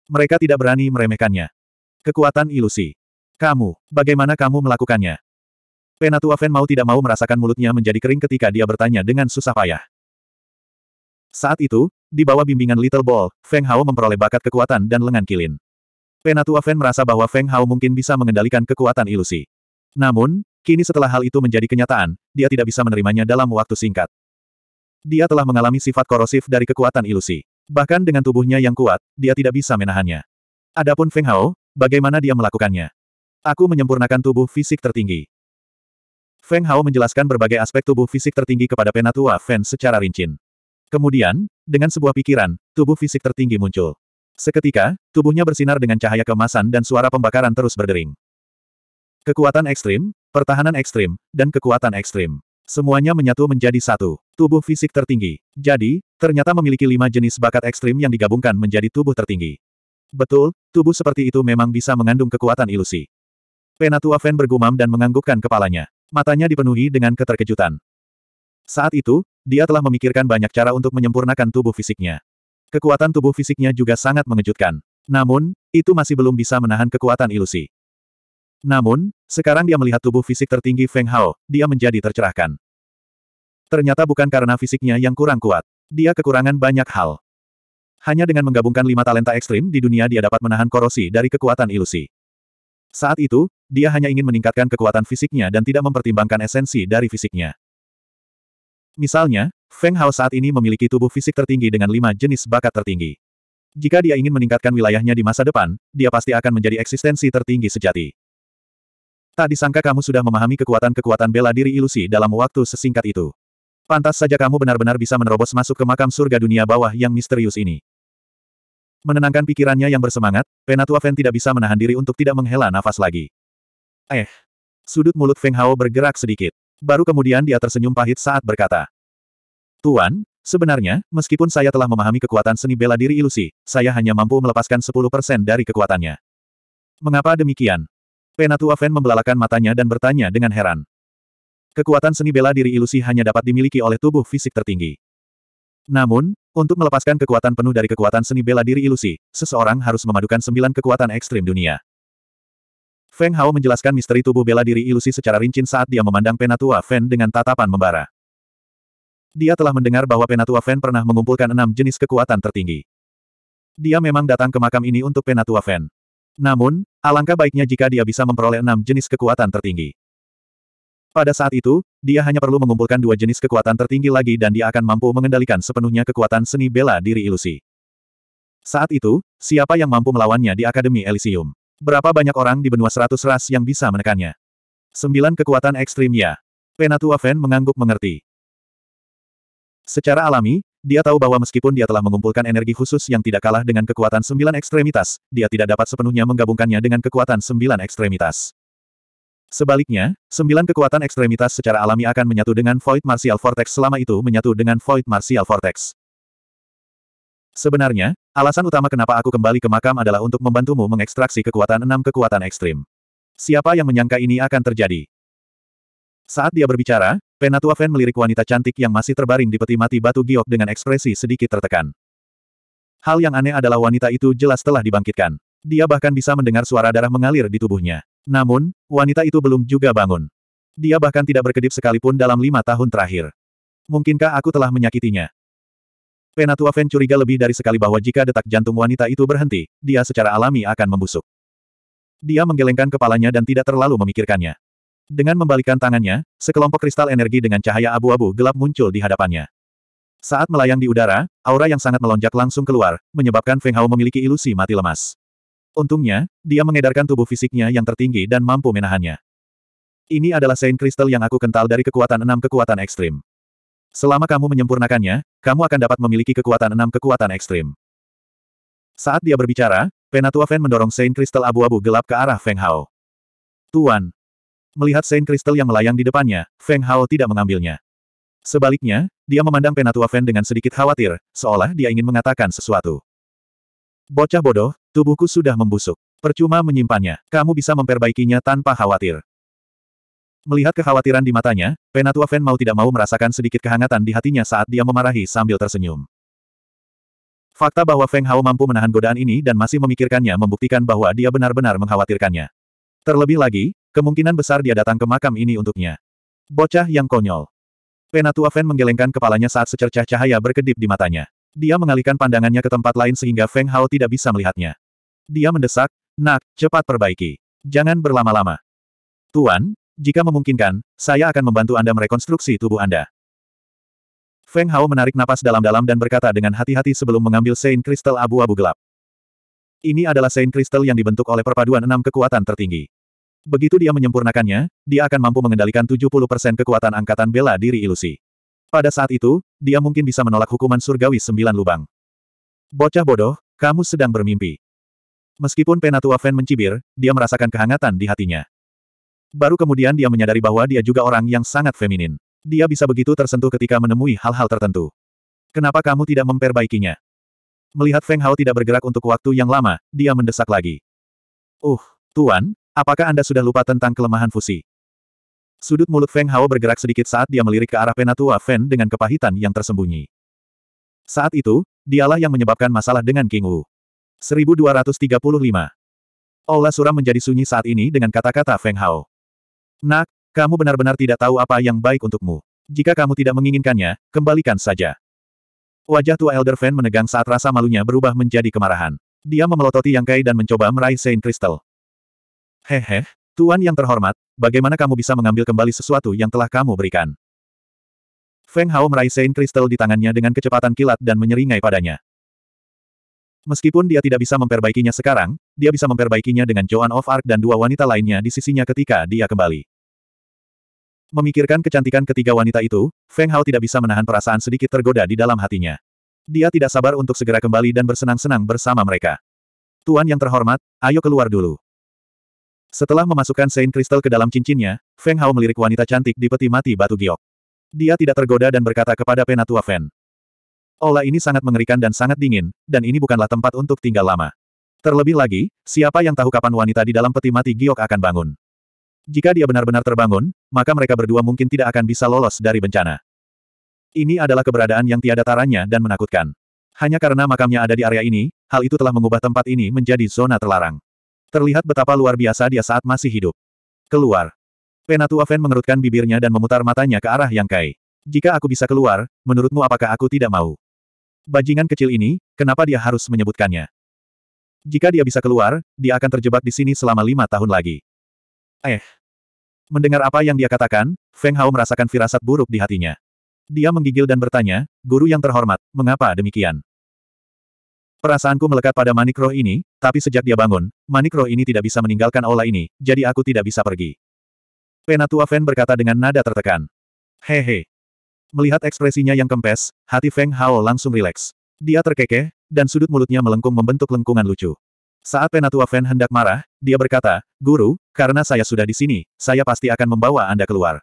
Mereka tidak berani meremehkannya. Kekuatan ilusi. Kamu, bagaimana kamu melakukannya? Penatua Fen mau tidak mau merasakan mulutnya menjadi kering ketika dia bertanya dengan susah payah. Saat itu, di bawah bimbingan Little Ball, Feng Hao memperoleh bakat kekuatan dan lengan kilin. Penatua Fen merasa bahwa Feng Hao mungkin bisa mengendalikan kekuatan ilusi. Namun, kini setelah hal itu menjadi kenyataan, dia tidak bisa menerimanya dalam waktu singkat. Dia telah mengalami sifat korosif dari kekuatan ilusi. Bahkan dengan tubuhnya yang kuat, dia tidak bisa menahannya. Adapun Feng Hao, bagaimana dia melakukannya? Aku menyempurnakan tubuh fisik tertinggi. Feng Hao menjelaskan berbagai aspek tubuh fisik tertinggi kepada penatua Fen secara rinci. Kemudian, dengan sebuah pikiran, tubuh fisik tertinggi muncul. Seketika, tubuhnya bersinar dengan cahaya kemasan dan suara pembakaran terus berdering. Kekuatan ekstrim, pertahanan ekstrim, dan kekuatan ekstrim. Semuanya menyatu menjadi satu, tubuh fisik tertinggi. Jadi, ternyata memiliki lima jenis bakat ekstrim yang digabungkan menjadi tubuh tertinggi. Betul, tubuh seperti itu memang bisa mengandung kekuatan ilusi. Penatua Fen bergumam dan menganggukkan kepalanya. Matanya dipenuhi dengan keterkejutan. Saat itu, dia telah memikirkan banyak cara untuk menyempurnakan tubuh fisiknya. Kekuatan tubuh fisiknya juga sangat mengejutkan. Namun, itu masih belum bisa menahan kekuatan ilusi. Namun, sekarang dia melihat tubuh fisik tertinggi Feng Hao, dia menjadi tercerahkan. Ternyata bukan karena fisiknya yang kurang kuat. Dia kekurangan banyak hal. Hanya dengan menggabungkan lima talenta ekstrim di dunia dia dapat menahan korosi dari kekuatan ilusi. Saat itu, dia hanya ingin meningkatkan kekuatan fisiknya dan tidak mempertimbangkan esensi dari fisiknya. Misalnya, Feng Hao saat ini memiliki tubuh fisik tertinggi dengan lima jenis bakat tertinggi. Jika dia ingin meningkatkan wilayahnya di masa depan, dia pasti akan menjadi eksistensi tertinggi sejati. Tak disangka kamu sudah memahami kekuatan-kekuatan bela diri ilusi dalam waktu sesingkat itu. Pantas saja kamu benar-benar bisa menerobos masuk ke makam surga dunia bawah yang misterius ini. Menenangkan pikirannya yang bersemangat, Penatua Feng tidak bisa menahan diri untuk tidak menghela nafas lagi. Eh. Sudut mulut Feng Hao bergerak sedikit. Baru kemudian dia tersenyum pahit saat berkata. Tuan, sebenarnya, meskipun saya telah memahami kekuatan seni bela diri ilusi, saya hanya mampu melepaskan 10% dari kekuatannya. Mengapa demikian? Penatua Feng membelalakan matanya dan bertanya dengan heran. Kekuatan seni bela diri ilusi hanya dapat dimiliki oleh tubuh fisik tertinggi. Namun, untuk melepaskan kekuatan penuh dari kekuatan seni bela diri ilusi, seseorang harus memadukan sembilan kekuatan ekstrim dunia. Feng Hao menjelaskan misteri tubuh bela diri ilusi secara rinci saat dia memandang Penatua Fen dengan tatapan membara. Dia telah mendengar bahwa Penatua Fen pernah mengumpulkan enam jenis kekuatan tertinggi. Dia memang datang ke makam ini untuk Penatua Fen. Namun, alangkah baiknya jika dia bisa memperoleh enam jenis kekuatan tertinggi. Pada saat itu, dia hanya perlu mengumpulkan dua jenis kekuatan tertinggi lagi dan dia akan mampu mengendalikan sepenuhnya kekuatan seni bela diri ilusi. Saat itu, siapa yang mampu melawannya di Akademi Elysium? Berapa banyak orang di benua seratus ras yang bisa menekannya? Sembilan kekuatan ekstrim ya. Penatua Fen mengangguk mengerti. Secara alami, dia tahu bahwa meskipun dia telah mengumpulkan energi khusus yang tidak kalah dengan kekuatan sembilan ekstremitas, dia tidak dapat sepenuhnya menggabungkannya dengan kekuatan sembilan ekstremitas. Sebaliknya, sembilan kekuatan ekstremitas secara alami akan menyatu dengan Void Martial Vortex selama itu menyatu dengan Void Martial Vortex. Sebenarnya, alasan utama kenapa aku kembali ke makam adalah untuk membantumu mengekstraksi kekuatan enam kekuatan ekstrim. Siapa yang menyangka ini akan terjadi? Saat dia berbicara, Penatua Fan melirik wanita cantik yang masih terbaring di peti mati batu giok dengan ekspresi sedikit tertekan. Hal yang aneh adalah wanita itu jelas telah dibangkitkan. Dia bahkan bisa mendengar suara darah mengalir di tubuhnya. Namun, wanita itu belum juga bangun. Dia bahkan tidak berkedip sekalipun dalam lima tahun terakhir. Mungkinkah aku telah menyakitinya? Penatua Fen curiga lebih dari sekali bahwa jika detak jantung wanita itu berhenti, dia secara alami akan membusuk. Dia menggelengkan kepalanya dan tidak terlalu memikirkannya. Dengan membalikkan tangannya, sekelompok kristal energi dengan cahaya abu-abu gelap muncul di hadapannya. Saat melayang di udara, aura yang sangat melonjak langsung keluar, menyebabkan Feng Hao memiliki ilusi mati lemas. Untungnya, dia mengedarkan tubuh fisiknya yang tertinggi dan mampu menahannya. Ini adalah Saint Crystal yang aku kental dari kekuatan enam kekuatan ekstrim. Selama kamu menyempurnakannya, kamu akan dapat memiliki kekuatan enam kekuatan ekstrim. Saat dia berbicara, Penatua Fan mendorong Saint Crystal abu-abu gelap ke arah Feng Hao. Tuan! Melihat Saint Crystal yang melayang di depannya, Feng Hao tidak mengambilnya. Sebaliknya, dia memandang Penatua Fan dengan sedikit khawatir, seolah dia ingin mengatakan sesuatu. Bocah bodoh, Tubuhku sudah membusuk. Percuma menyimpannya. Kamu bisa memperbaikinya tanpa khawatir. Melihat kekhawatiran di matanya, Penatua Feng mau tidak mau merasakan sedikit kehangatan di hatinya saat dia memarahi sambil tersenyum. Fakta bahwa Feng Hao mampu menahan godaan ini dan masih memikirkannya membuktikan bahwa dia benar-benar mengkhawatirkannya. Terlebih lagi, kemungkinan besar dia datang ke makam ini untuknya. Bocah yang konyol. Penatua Feng menggelengkan kepalanya saat secercah cahaya berkedip di matanya. Dia mengalihkan pandangannya ke tempat lain sehingga Feng Hao tidak bisa melihatnya. Dia mendesak, nak, cepat perbaiki. Jangan berlama-lama. Tuan, jika memungkinkan, saya akan membantu Anda merekonstruksi tubuh Anda. Feng Hao menarik napas dalam-dalam dan berkata dengan hati-hati sebelum mengambil Saint Crystal abu-abu gelap. Ini adalah Saint Crystal yang dibentuk oleh perpaduan enam kekuatan tertinggi. Begitu dia menyempurnakannya, dia akan mampu mengendalikan 70% kekuatan angkatan bela diri ilusi. Pada saat itu, dia mungkin bisa menolak hukuman surgawi sembilan lubang. Bocah bodoh, kamu sedang bermimpi. Meskipun Penatua Feng mencibir, dia merasakan kehangatan di hatinya. Baru kemudian dia menyadari bahwa dia juga orang yang sangat feminin. Dia bisa begitu tersentuh ketika menemui hal-hal tertentu. Kenapa kamu tidak memperbaikinya? Melihat Feng Hao tidak bergerak untuk waktu yang lama, dia mendesak lagi. Uh, Tuan, apakah Anda sudah lupa tentang kelemahan fusi? Sudut mulut Feng Hao bergerak sedikit saat dia melirik ke arah Penatua Feng dengan kepahitan yang tersembunyi. Saat itu, dialah yang menyebabkan masalah dengan King Wu. 1235. Aula suram menjadi sunyi saat ini dengan kata-kata Feng Hao. Nak, kamu benar-benar tidak tahu apa yang baik untukmu. Jika kamu tidak menginginkannya, kembalikan saja. Wajah tua Elder Fan menegang saat rasa malunya berubah menjadi kemarahan. Dia memelototi Yang Kai dan mencoba meraih Saint Crystal. Hehe, Tuan yang terhormat, bagaimana kamu bisa mengambil kembali sesuatu yang telah kamu berikan? Feng Hao meraih Saint Crystal di tangannya dengan kecepatan kilat dan menyeringai padanya. Meskipun dia tidak bisa memperbaikinya sekarang, dia bisa memperbaikinya dengan Joan of Arc dan dua wanita lainnya di sisinya ketika dia kembali. Memikirkan kecantikan ketiga wanita itu, Feng Hao tidak bisa menahan perasaan sedikit tergoda di dalam hatinya. Dia tidak sabar untuk segera kembali dan bersenang-senang bersama mereka. Tuan yang terhormat, ayo keluar dulu. Setelah memasukkan Saint Crystal ke dalam cincinnya, Feng Hao melirik wanita cantik di peti mati batu giok. Dia tidak tergoda dan berkata kepada Penatua Fen. Ola ini sangat mengerikan dan sangat dingin, dan ini bukanlah tempat untuk tinggal lama. Terlebih lagi, siapa yang tahu kapan wanita di dalam peti mati giok akan bangun. Jika dia benar-benar terbangun, maka mereka berdua mungkin tidak akan bisa lolos dari bencana. Ini adalah keberadaan yang tiada taranya dan menakutkan. Hanya karena makamnya ada di area ini, hal itu telah mengubah tempat ini menjadi zona terlarang. Terlihat betapa luar biasa dia saat masih hidup. Keluar. Penatua Fen mengerutkan bibirnya dan memutar matanya ke arah Yang Kai. Jika aku bisa keluar, menurutmu apakah aku tidak mau? Bajingan kecil ini, kenapa dia harus menyebutkannya? Jika dia bisa keluar, dia akan terjebak di sini selama lima tahun lagi. Eh. Mendengar apa yang dia katakan, Feng Hao merasakan firasat buruk di hatinya. Dia menggigil dan bertanya, guru yang terhormat, mengapa demikian? Perasaanku melekat pada manik roh ini, tapi sejak dia bangun, manik roh ini tidak bisa meninggalkan aula ini, jadi aku tidak bisa pergi. Penatua Fen berkata dengan nada tertekan. Hehe. Melihat ekspresinya yang kempes, hati Feng Hao langsung rileks. Dia terkekeh, dan sudut mulutnya melengkung membentuk lengkungan lucu. Saat Penatua Fan hendak marah, dia berkata, Guru, karena saya sudah di sini, saya pasti akan membawa Anda keluar.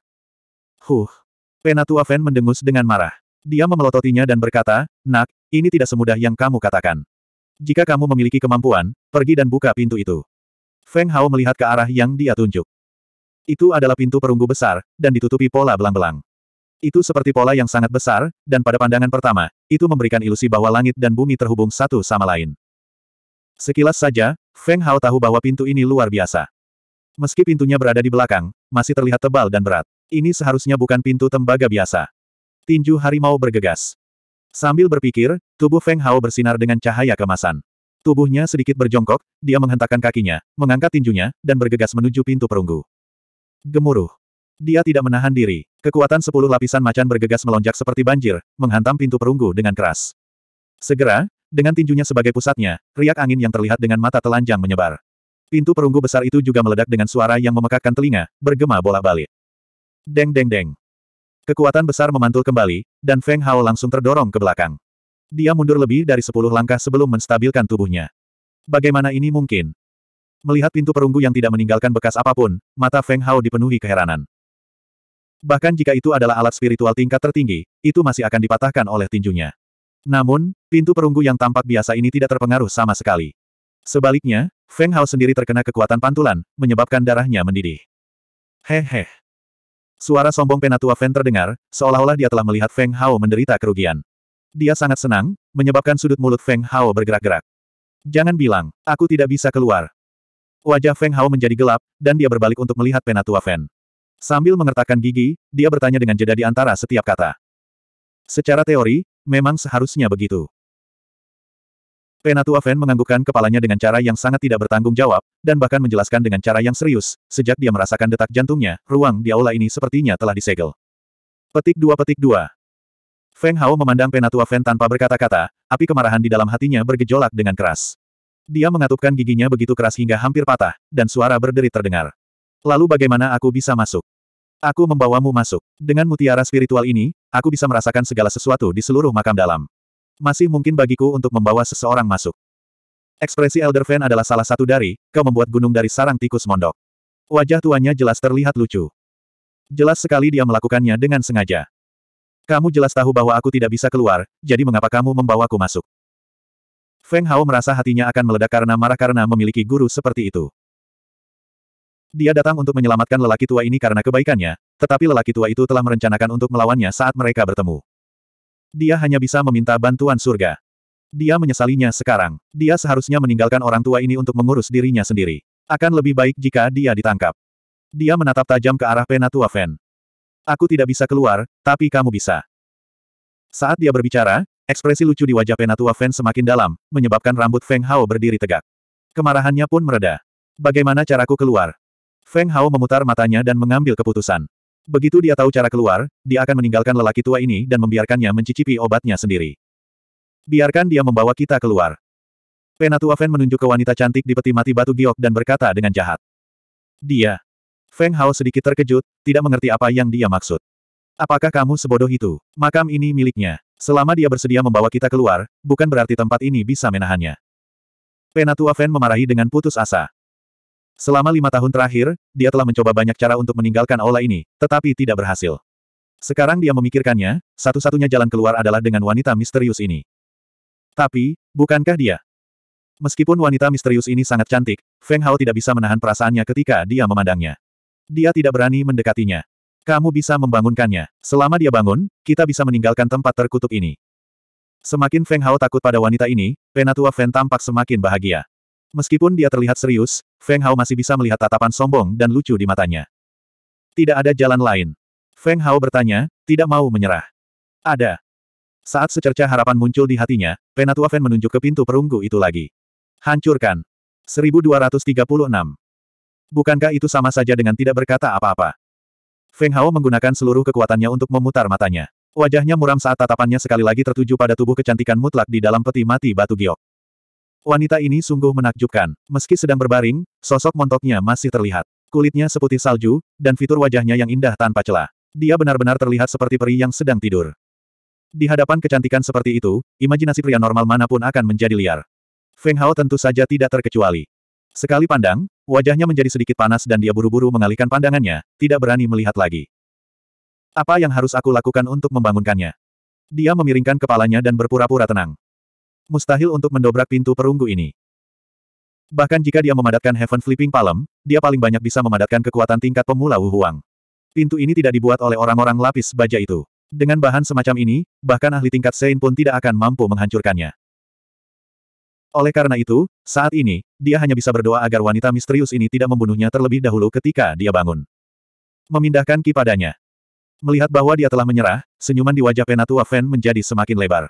Huh. Penatua Fan mendengus dengan marah. Dia memelototinya dan berkata, Nak, ini tidak semudah yang kamu katakan. Jika kamu memiliki kemampuan, pergi dan buka pintu itu. Feng Hao melihat ke arah yang dia tunjuk. Itu adalah pintu perunggu besar, dan ditutupi pola belang-belang. Itu seperti pola yang sangat besar, dan pada pandangan pertama, itu memberikan ilusi bahwa langit dan bumi terhubung satu sama lain. Sekilas saja, Feng Hao tahu bahwa pintu ini luar biasa. Meski pintunya berada di belakang, masih terlihat tebal dan berat. Ini seharusnya bukan pintu tembaga biasa. Tinju harimau bergegas. Sambil berpikir, tubuh Feng Hao bersinar dengan cahaya kemasan. Tubuhnya sedikit berjongkok, dia menghentakkan kakinya, mengangkat tinjunya, dan bergegas menuju pintu perunggu. Gemuruh. Dia tidak menahan diri. Kekuatan sepuluh lapisan macan bergegas melonjak seperti banjir, menghantam pintu perunggu dengan keras. Segera, dengan tinjunya sebagai pusatnya, riak angin yang terlihat dengan mata telanjang menyebar. Pintu perunggu besar itu juga meledak dengan suara yang memekakkan telinga, bergema bolak-balik. Deng deng deng. Kekuatan besar memantul kembali, dan Feng Hao langsung terdorong ke belakang. Dia mundur lebih dari sepuluh langkah sebelum menstabilkan tubuhnya. Bagaimana ini mungkin? Melihat pintu perunggu yang tidak meninggalkan bekas apapun, mata Feng Hao dipenuhi keheranan. Bahkan jika itu adalah alat spiritual tingkat tertinggi, itu masih akan dipatahkan oleh tinjunya. Namun, pintu perunggu yang tampak biasa ini tidak terpengaruh sama sekali. Sebaliknya, Feng Hao sendiri terkena kekuatan pantulan, menyebabkan darahnya mendidih. Hehe. Suara sombong penatua Feng terdengar, seolah-olah dia telah melihat Feng Hao menderita kerugian. Dia sangat senang, menyebabkan sudut mulut Feng Hao bergerak-gerak. Jangan bilang, aku tidak bisa keluar. Wajah Feng Hao menjadi gelap, dan dia berbalik untuk melihat penatua Feng. Sambil mengertakkan gigi, dia bertanya dengan jeda di antara setiap kata. Secara teori, memang seharusnya begitu. Penatua Fen menganggukkan kepalanya dengan cara yang sangat tidak bertanggung jawab, dan bahkan menjelaskan dengan cara yang serius, sejak dia merasakan detak jantungnya, ruang di aula ini sepertinya telah disegel. Petik dua petik dua. Feng Hao memandang Penatua Fen tanpa berkata-kata, api kemarahan di dalam hatinya bergejolak dengan keras. Dia mengatupkan giginya begitu keras hingga hampir patah, dan suara berderit terdengar. Lalu bagaimana aku bisa masuk? Aku membawamu masuk. Dengan mutiara spiritual ini, aku bisa merasakan segala sesuatu di seluruh makam dalam. Masih mungkin bagiku untuk membawa seseorang masuk. Ekspresi Elder Fan adalah salah satu dari, kau membuat gunung dari sarang tikus mondok. Wajah tuannya jelas terlihat lucu. Jelas sekali dia melakukannya dengan sengaja. Kamu jelas tahu bahwa aku tidak bisa keluar, jadi mengapa kamu membawaku masuk? Feng Hao merasa hatinya akan meledak karena marah karena memiliki guru seperti itu. Dia datang untuk menyelamatkan lelaki tua ini karena kebaikannya, tetapi lelaki tua itu telah merencanakan untuk melawannya saat mereka bertemu. Dia hanya bisa meminta bantuan surga. Dia menyesalinya sekarang. Dia seharusnya meninggalkan orang tua ini untuk mengurus dirinya sendiri. Akan lebih baik jika dia ditangkap. Dia menatap tajam ke arah Penatua Fen. Aku tidak bisa keluar, tapi kamu bisa. Saat dia berbicara, ekspresi lucu di wajah Penatua Fen semakin dalam, menyebabkan rambut Feng Hao berdiri tegak. Kemarahannya pun mereda. Bagaimana caraku keluar? Feng Hao memutar matanya dan mengambil keputusan. Begitu dia tahu cara keluar, dia akan meninggalkan lelaki tua ini dan membiarkannya mencicipi obatnya sendiri. Biarkan dia membawa kita keluar. Penatua Feng menunjuk ke wanita cantik di peti mati batu giok dan berkata dengan jahat. Dia. Feng Hao sedikit terkejut, tidak mengerti apa yang dia maksud. Apakah kamu sebodoh itu? Makam ini miliknya. Selama dia bersedia membawa kita keluar, bukan berarti tempat ini bisa menahannya. Penatua Feng memarahi dengan putus asa. Selama lima tahun terakhir, dia telah mencoba banyak cara untuk meninggalkan aula ini, tetapi tidak berhasil. Sekarang dia memikirkannya, satu-satunya jalan keluar adalah dengan wanita misterius ini. Tapi, bukankah dia? Meskipun wanita misterius ini sangat cantik, Feng Hao tidak bisa menahan perasaannya ketika dia memandangnya. Dia tidak berani mendekatinya. Kamu bisa membangunkannya. Selama dia bangun, kita bisa meninggalkan tempat terkutuk ini. Semakin Feng Hao takut pada wanita ini, penatua Feng tampak semakin bahagia. Meskipun dia terlihat serius, Feng Hao masih bisa melihat tatapan sombong dan lucu di matanya. Tidak ada jalan lain. Feng Hao bertanya, tidak mau menyerah. Ada. Saat secerca harapan muncul di hatinya, Penatua Fen menunjuk ke pintu perunggu itu lagi. Hancurkan. 1236. Bukankah itu sama saja dengan tidak berkata apa-apa? Feng Hao menggunakan seluruh kekuatannya untuk memutar matanya. Wajahnya muram saat tatapannya sekali lagi tertuju pada tubuh kecantikan mutlak di dalam peti mati batu giok. Wanita ini sungguh menakjubkan. Meski sedang berbaring, sosok montoknya masih terlihat. Kulitnya seputih salju, dan fitur wajahnya yang indah tanpa celah. Dia benar-benar terlihat seperti peri yang sedang tidur. Di hadapan kecantikan seperti itu, imajinasi pria normal manapun akan menjadi liar. Feng Hao tentu saja tidak terkecuali. Sekali pandang, wajahnya menjadi sedikit panas dan dia buru-buru mengalihkan pandangannya, tidak berani melihat lagi. Apa yang harus aku lakukan untuk membangunkannya? Dia memiringkan kepalanya dan berpura-pura tenang. Mustahil untuk mendobrak pintu perunggu ini. Bahkan jika dia memadatkan Heaven Flipping Palm, dia paling banyak bisa memadatkan kekuatan tingkat pemula Wu Huang. Pintu ini tidak dibuat oleh orang-orang lapis baja itu. Dengan bahan semacam ini, bahkan ahli tingkat Sein pun tidak akan mampu menghancurkannya. Oleh karena itu, saat ini, dia hanya bisa berdoa agar wanita misterius ini tidak membunuhnya terlebih dahulu ketika dia bangun. Memindahkan ki Melihat bahwa dia telah menyerah, senyuman di wajah Penatua Fan menjadi semakin lebar.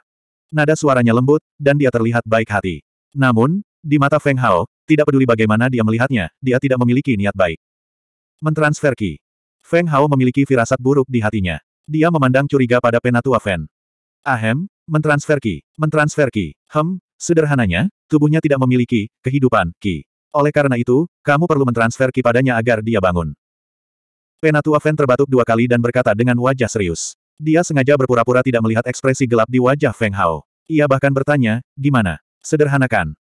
Nada suaranya lembut, dan dia terlihat baik hati. Namun, di mata Feng Hao, tidak peduli bagaimana dia melihatnya, dia tidak memiliki niat baik. Mentransfer Qi. Feng Hao memiliki firasat buruk di hatinya. Dia memandang curiga pada penatua Fen. Ahem, mentransfer Qi, mentransfer Qi. Hem, sederhananya, tubuhnya tidak memiliki kehidupan Qi. Oleh karena itu, kamu perlu mentransfer Qi padanya agar dia bangun. Penatua Fen terbatuk dua kali dan berkata dengan wajah serius. Dia sengaja berpura-pura tidak melihat ekspresi gelap di wajah Feng Hao. Ia bahkan bertanya, gimana? Sederhanakan.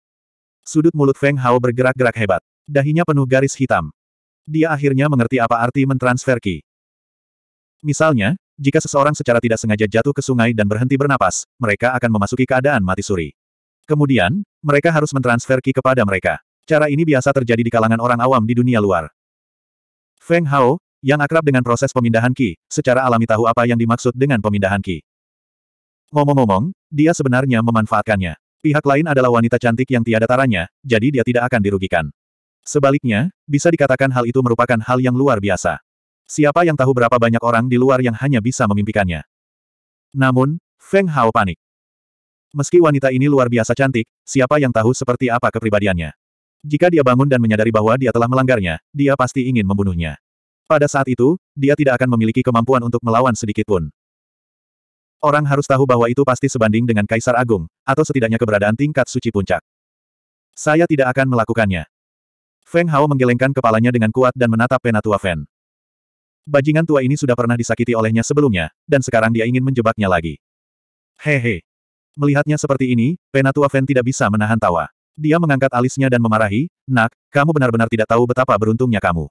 Sudut mulut Feng Hao bergerak-gerak hebat. Dahinya penuh garis hitam. Dia akhirnya mengerti apa arti mentransfer Qi. Misalnya, jika seseorang secara tidak sengaja jatuh ke sungai dan berhenti bernapas, mereka akan memasuki keadaan mati suri. Kemudian, mereka harus mentransfer Qi kepada mereka. Cara ini biasa terjadi di kalangan orang awam di dunia luar. Feng Hao, yang akrab dengan proses pemindahan Ki, secara alami tahu apa yang dimaksud dengan pemindahan Ki. Ngomong-ngomong, dia sebenarnya memanfaatkannya. Pihak lain adalah wanita cantik yang tiada taranya, jadi dia tidak akan dirugikan. Sebaliknya, bisa dikatakan hal itu merupakan hal yang luar biasa. Siapa yang tahu berapa banyak orang di luar yang hanya bisa memimpikannya. Namun, Feng Hao panik. Meski wanita ini luar biasa cantik, siapa yang tahu seperti apa kepribadiannya. Jika dia bangun dan menyadari bahwa dia telah melanggarnya, dia pasti ingin membunuhnya. Pada saat itu, dia tidak akan memiliki kemampuan untuk melawan sedikitpun. Orang harus tahu bahwa itu pasti sebanding dengan Kaisar Agung, atau setidaknya keberadaan tingkat suci puncak. Saya tidak akan melakukannya. Feng Hao menggelengkan kepalanya dengan kuat dan menatap penatua Fen. Bajingan tua ini sudah pernah disakiti olehnya sebelumnya, dan sekarang dia ingin menjebaknya lagi. Hehe. Melihatnya seperti ini, penatua Fen tidak bisa menahan tawa. Dia mengangkat alisnya dan memarahi, Nak, kamu benar-benar tidak tahu betapa beruntungnya kamu.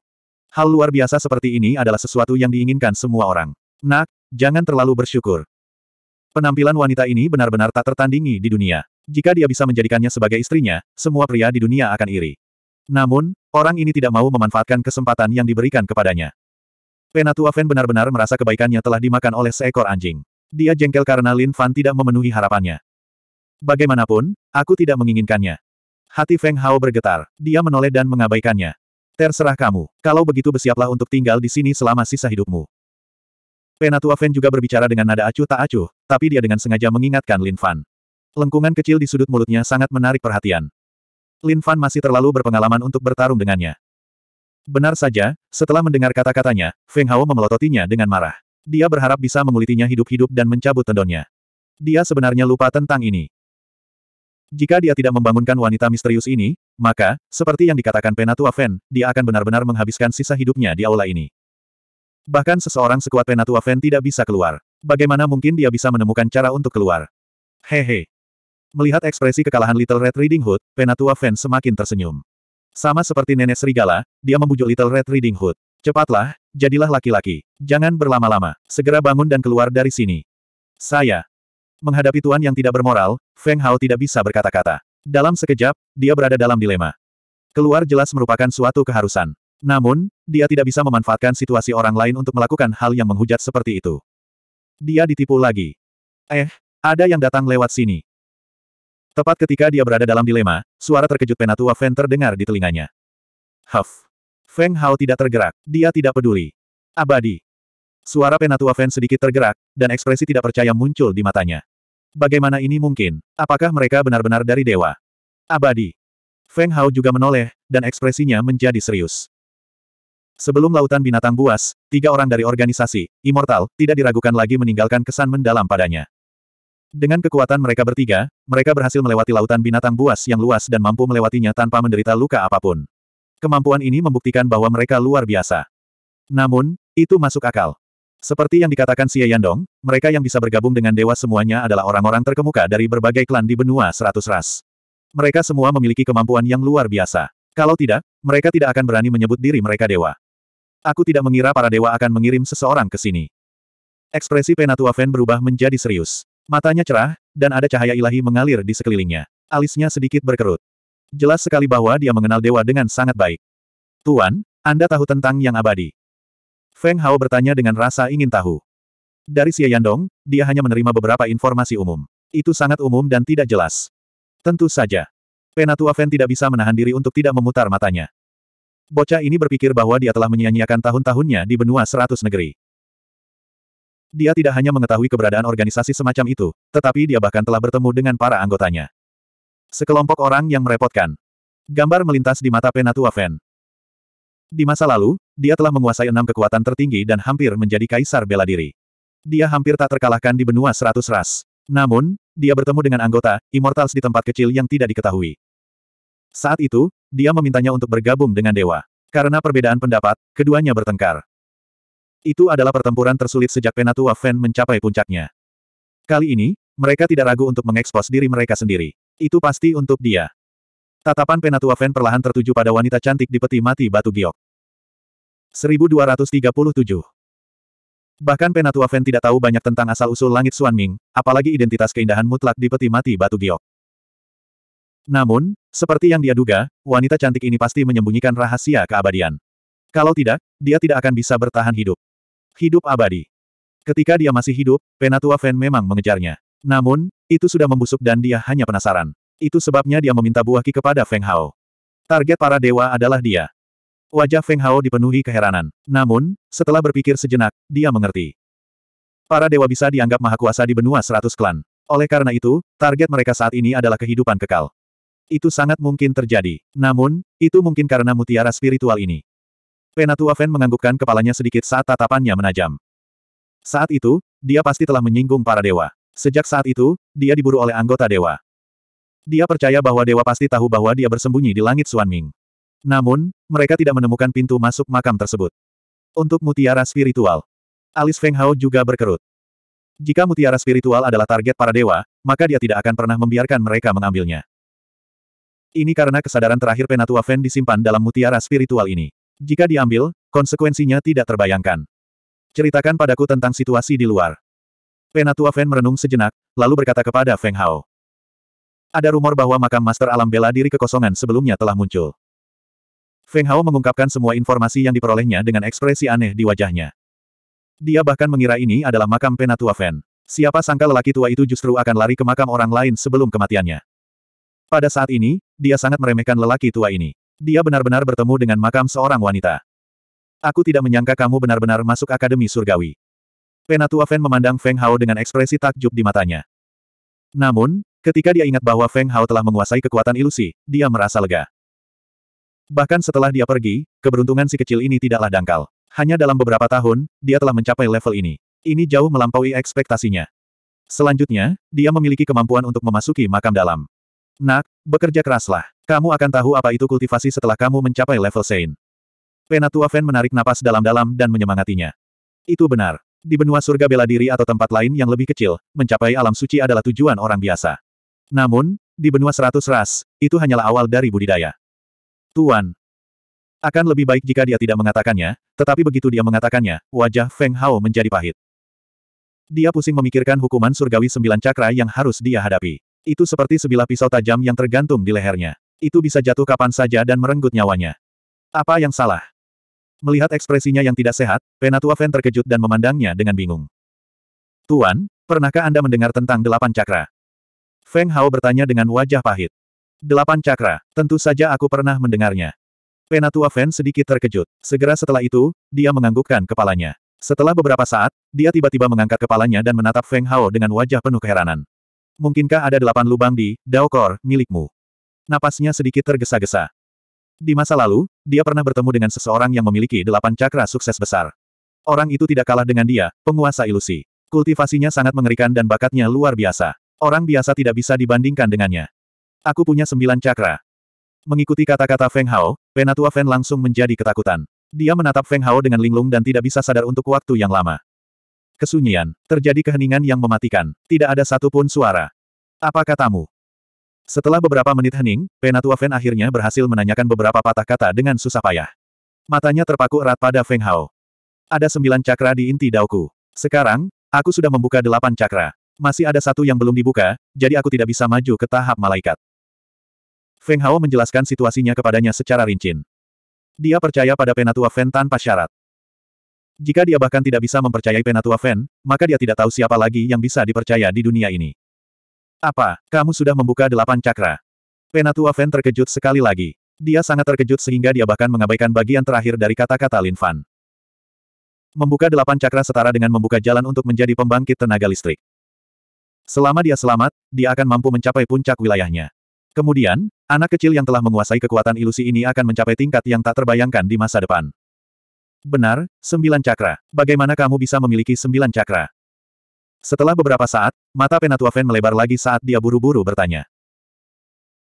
Hal luar biasa seperti ini adalah sesuatu yang diinginkan semua orang. Nak, jangan terlalu bersyukur. Penampilan wanita ini benar-benar tak tertandingi di dunia. Jika dia bisa menjadikannya sebagai istrinya, semua pria di dunia akan iri. Namun, orang ini tidak mau memanfaatkan kesempatan yang diberikan kepadanya. Penatua Feng benar-benar merasa kebaikannya telah dimakan oleh seekor anjing. Dia jengkel karena Lin Fan tidak memenuhi harapannya. Bagaimanapun, aku tidak menginginkannya. Hati Feng Hao bergetar. Dia menoleh dan mengabaikannya. Terserah kamu. Kalau begitu bersiaplah untuk tinggal di sini selama sisa hidupmu. Penatua Feng juga berbicara dengan nada acuh tak acuh, tapi dia dengan sengaja mengingatkan Lin Fan. Lengkungan kecil di sudut mulutnya sangat menarik perhatian. Lin Fan masih terlalu berpengalaman untuk bertarung dengannya. Benar saja, setelah mendengar kata-katanya, Feng Hao memelototinya dengan marah. Dia berharap bisa mengulitinya hidup-hidup dan mencabut tendonnya. Dia sebenarnya lupa tentang ini. Jika dia tidak membangunkan wanita misterius ini, maka, seperti yang dikatakan Penatua Fen, dia akan benar-benar menghabiskan sisa hidupnya di aula ini. Bahkan seseorang sekuat Penatua Fen tidak bisa keluar. Bagaimana mungkin dia bisa menemukan cara untuk keluar? Hehe. Melihat ekspresi kekalahan Little Red Riding Hood, Penatua Fen semakin tersenyum. Sama seperti nenek serigala, dia membujuk Little Red Riding Hood. Cepatlah, jadilah laki-laki. Jangan berlama-lama. Segera bangun dan keluar dari sini. Saya, Menghadapi tuan yang tidak bermoral, Feng Hao tidak bisa berkata-kata. Dalam sekejap, dia berada dalam dilema. Keluar jelas merupakan suatu keharusan. Namun, dia tidak bisa memanfaatkan situasi orang lain untuk melakukan hal yang menghujat seperti itu. Dia ditipu lagi. Eh, ada yang datang lewat sini. Tepat ketika dia berada dalam dilema, suara terkejut Penatua Feng terdengar di telinganya. Huff. Feng Hao tidak tergerak, dia tidak peduli. Abadi. Suara Penatua Fen sedikit tergerak, dan ekspresi tidak percaya muncul di matanya. Bagaimana ini mungkin? Apakah mereka benar-benar dari dewa? Abadi. Feng Hao juga menoleh, dan ekspresinya menjadi serius. Sebelum lautan binatang buas, tiga orang dari organisasi, Immortal, tidak diragukan lagi meninggalkan kesan mendalam padanya. Dengan kekuatan mereka bertiga, mereka berhasil melewati lautan binatang buas yang luas dan mampu melewatinya tanpa menderita luka apapun. Kemampuan ini membuktikan bahwa mereka luar biasa. Namun, itu masuk akal. Seperti yang dikatakan Xie Yandong, mereka yang bisa bergabung dengan dewa semuanya adalah orang-orang terkemuka dari berbagai klan di benua seratus ras. Mereka semua memiliki kemampuan yang luar biasa. Kalau tidak, mereka tidak akan berani menyebut diri mereka dewa. Aku tidak mengira para dewa akan mengirim seseorang ke sini. Ekspresi Penatua Fen berubah menjadi serius. Matanya cerah, dan ada cahaya ilahi mengalir di sekelilingnya. Alisnya sedikit berkerut. Jelas sekali bahwa dia mengenal dewa dengan sangat baik. Tuan, Anda tahu tentang yang abadi. Feng Hao bertanya dengan rasa ingin tahu. Dari Xie Yandong, dia hanya menerima beberapa informasi umum. Itu sangat umum dan tidak jelas. Tentu saja. Penatua Feng tidak bisa menahan diri untuk tidak memutar matanya. Bocah ini berpikir bahwa dia telah menyia-nyiakan tahun-tahunnya di benua seratus negeri. Dia tidak hanya mengetahui keberadaan organisasi semacam itu, tetapi dia bahkan telah bertemu dengan para anggotanya. Sekelompok orang yang merepotkan. Gambar melintas di mata Penatua Feng. Di masa lalu, dia telah menguasai enam kekuatan tertinggi dan hampir menjadi kaisar bela diri. Dia hampir tak terkalahkan di benua seratus ras. Namun, dia bertemu dengan anggota, Immortals di tempat kecil yang tidak diketahui. Saat itu, dia memintanya untuk bergabung dengan dewa. Karena perbedaan pendapat, keduanya bertengkar. Itu adalah pertempuran tersulit sejak Penatua Fen mencapai puncaknya. Kali ini, mereka tidak ragu untuk mengekspos diri mereka sendiri. Itu pasti untuk dia. Tatapan Penatua Fan perlahan tertuju pada wanita cantik di peti mati batu giok. 1237 Bahkan Penatua Fan tidak tahu banyak tentang asal-usul langit suan ming, apalagi identitas keindahan mutlak di peti mati batu giok. Namun, seperti yang dia duga, wanita cantik ini pasti menyembunyikan rahasia keabadian. Kalau tidak, dia tidak akan bisa bertahan hidup. Hidup abadi. Ketika dia masih hidup, Penatua Fan memang mengejarnya. Namun, itu sudah membusuk dan dia hanya penasaran. Itu sebabnya dia meminta buah ki kepada Feng Hao. Target para dewa adalah dia. Wajah Feng Hao dipenuhi keheranan. Namun, setelah berpikir sejenak, dia mengerti. Para dewa bisa dianggap maha kuasa di benua seratus klan. Oleh karena itu, target mereka saat ini adalah kehidupan kekal. Itu sangat mungkin terjadi. Namun, itu mungkin karena mutiara spiritual ini. Penatua Fen menganggukkan kepalanya sedikit saat tatapannya menajam. Saat itu, dia pasti telah menyinggung para dewa. Sejak saat itu, dia diburu oleh anggota dewa. Dia percaya bahwa dewa pasti tahu bahwa dia bersembunyi di langit Suanming. Namun, mereka tidak menemukan pintu masuk makam tersebut. Untuk mutiara spiritual, alis Feng Hao juga berkerut. Jika mutiara spiritual adalah target para dewa, maka dia tidak akan pernah membiarkan mereka mengambilnya. Ini karena kesadaran terakhir Penatua Fen disimpan dalam mutiara spiritual ini. Jika diambil, konsekuensinya tidak terbayangkan. Ceritakan padaku tentang situasi di luar. Penatua Fen merenung sejenak, lalu berkata kepada Feng Hao. Ada rumor bahwa makam Master Alam Bela Diri Kekosongan sebelumnya telah muncul. Feng Hao mengungkapkan semua informasi yang diperolehnya dengan ekspresi aneh di wajahnya. Dia bahkan mengira ini adalah makam penatua Fen. Siapa sangka lelaki tua itu justru akan lari ke makam orang lain sebelum kematiannya. Pada saat ini, dia sangat meremehkan lelaki tua ini. Dia benar-benar bertemu dengan makam seorang wanita. Aku tidak menyangka kamu benar-benar masuk Akademi Surgawi. Penatua Fen memandang Feng Hao dengan ekspresi takjub di matanya. Namun, Ketika dia ingat bahwa Feng Hao telah menguasai kekuatan ilusi, dia merasa lega. Bahkan setelah dia pergi, keberuntungan si kecil ini tidaklah dangkal. Hanya dalam beberapa tahun, dia telah mencapai level ini. Ini jauh melampaui ekspektasinya. Selanjutnya, dia memiliki kemampuan untuk memasuki makam dalam. Nak, bekerja keraslah. Kamu akan tahu apa itu kultivasi setelah kamu mencapai level Sein. Penatua Fen menarik napas dalam-dalam dan menyemangatinya. Itu benar. Di benua surga bela diri atau tempat lain yang lebih kecil, mencapai alam suci adalah tujuan orang biasa. Namun, di benua seratus ras, itu hanyalah awal dari budidaya. Tuan. Akan lebih baik jika dia tidak mengatakannya, tetapi begitu dia mengatakannya, wajah Feng Hao menjadi pahit. Dia pusing memikirkan hukuman surgawi sembilan cakra yang harus dia hadapi. Itu seperti sebilah pisau tajam yang tergantung di lehernya. Itu bisa jatuh kapan saja dan merenggut nyawanya. Apa yang salah? Melihat ekspresinya yang tidak sehat, Penatua Fen terkejut dan memandangnya dengan bingung. Tuan, pernahkah Anda mendengar tentang delapan cakra? Feng Hao bertanya dengan wajah pahit. Delapan cakra, tentu saja aku pernah mendengarnya. Penatua Feng sedikit terkejut. Segera setelah itu, dia menganggukkan kepalanya. Setelah beberapa saat, dia tiba-tiba mengangkat kepalanya dan menatap Feng Hao dengan wajah penuh keheranan. Mungkinkah ada delapan lubang di Daokor milikmu? Napasnya sedikit tergesa-gesa. Di masa lalu, dia pernah bertemu dengan seseorang yang memiliki delapan cakra sukses besar. Orang itu tidak kalah dengan dia, penguasa ilusi. Kultivasinya sangat mengerikan dan bakatnya luar biasa. Orang biasa tidak bisa dibandingkan dengannya. Aku punya sembilan cakra. Mengikuti kata-kata Feng Hao, Penatua Feng langsung menjadi ketakutan. Dia menatap Feng Hao dengan linglung dan tidak bisa sadar untuk waktu yang lama. Kesunyian, terjadi keheningan yang mematikan. Tidak ada satupun suara. Apa katamu? Setelah beberapa menit hening, Penatua Feng akhirnya berhasil menanyakan beberapa patah kata dengan susah payah. Matanya terpaku erat pada Feng Hao. Ada sembilan cakra di inti dauku. Sekarang, aku sudah membuka delapan cakra. Masih ada satu yang belum dibuka, jadi aku tidak bisa maju ke tahap malaikat. Feng Hao menjelaskan situasinya kepadanya secara rinci. Dia percaya pada Penatua Fen tanpa syarat. Jika dia bahkan tidak bisa mempercayai Penatua Fen, maka dia tidak tahu siapa lagi yang bisa dipercaya di dunia ini. Apa, kamu sudah membuka delapan cakra? Penatua Fen terkejut sekali lagi. Dia sangat terkejut sehingga dia bahkan mengabaikan bagian terakhir dari kata-kata Lin Fan. Membuka delapan cakra setara dengan membuka jalan untuk menjadi pembangkit tenaga listrik. Selama dia selamat, dia akan mampu mencapai puncak wilayahnya. Kemudian, anak kecil yang telah menguasai kekuatan ilusi ini akan mencapai tingkat yang tak terbayangkan di masa depan. Benar, sembilan cakra. Bagaimana kamu bisa memiliki sembilan cakra? Setelah beberapa saat, mata Penatua Fen melebar lagi saat dia buru-buru bertanya.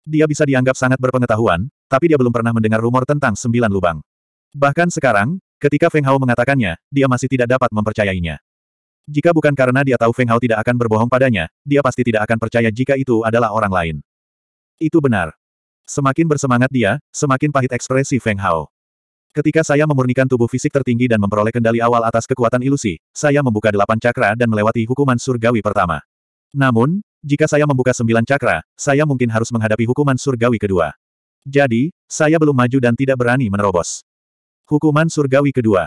Dia bisa dianggap sangat berpengetahuan, tapi dia belum pernah mendengar rumor tentang sembilan lubang. Bahkan sekarang, ketika Feng Hao mengatakannya, dia masih tidak dapat mempercayainya. Jika bukan karena dia tahu Feng Hao tidak akan berbohong padanya, dia pasti tidak akan percaya jika itu adalah orang lain. Itu benar. Semakin bersemangat dia, semakin pahit ekspresi Feng Hao. Ketika saya memurnikan tubuh fisik tertinggi dan memperoleh kendali awal atas kekuatan ilusi, saya membuka delapan cakra dan melewati hukuman surgawi pertama. Namun, jika saya membuka sembilan cakra, saya mungkin harus menghadapi hukuman surgawi kedua. Jadi, saya belum maju dan tidak berani menerobos. Hukuman surgawi kedua.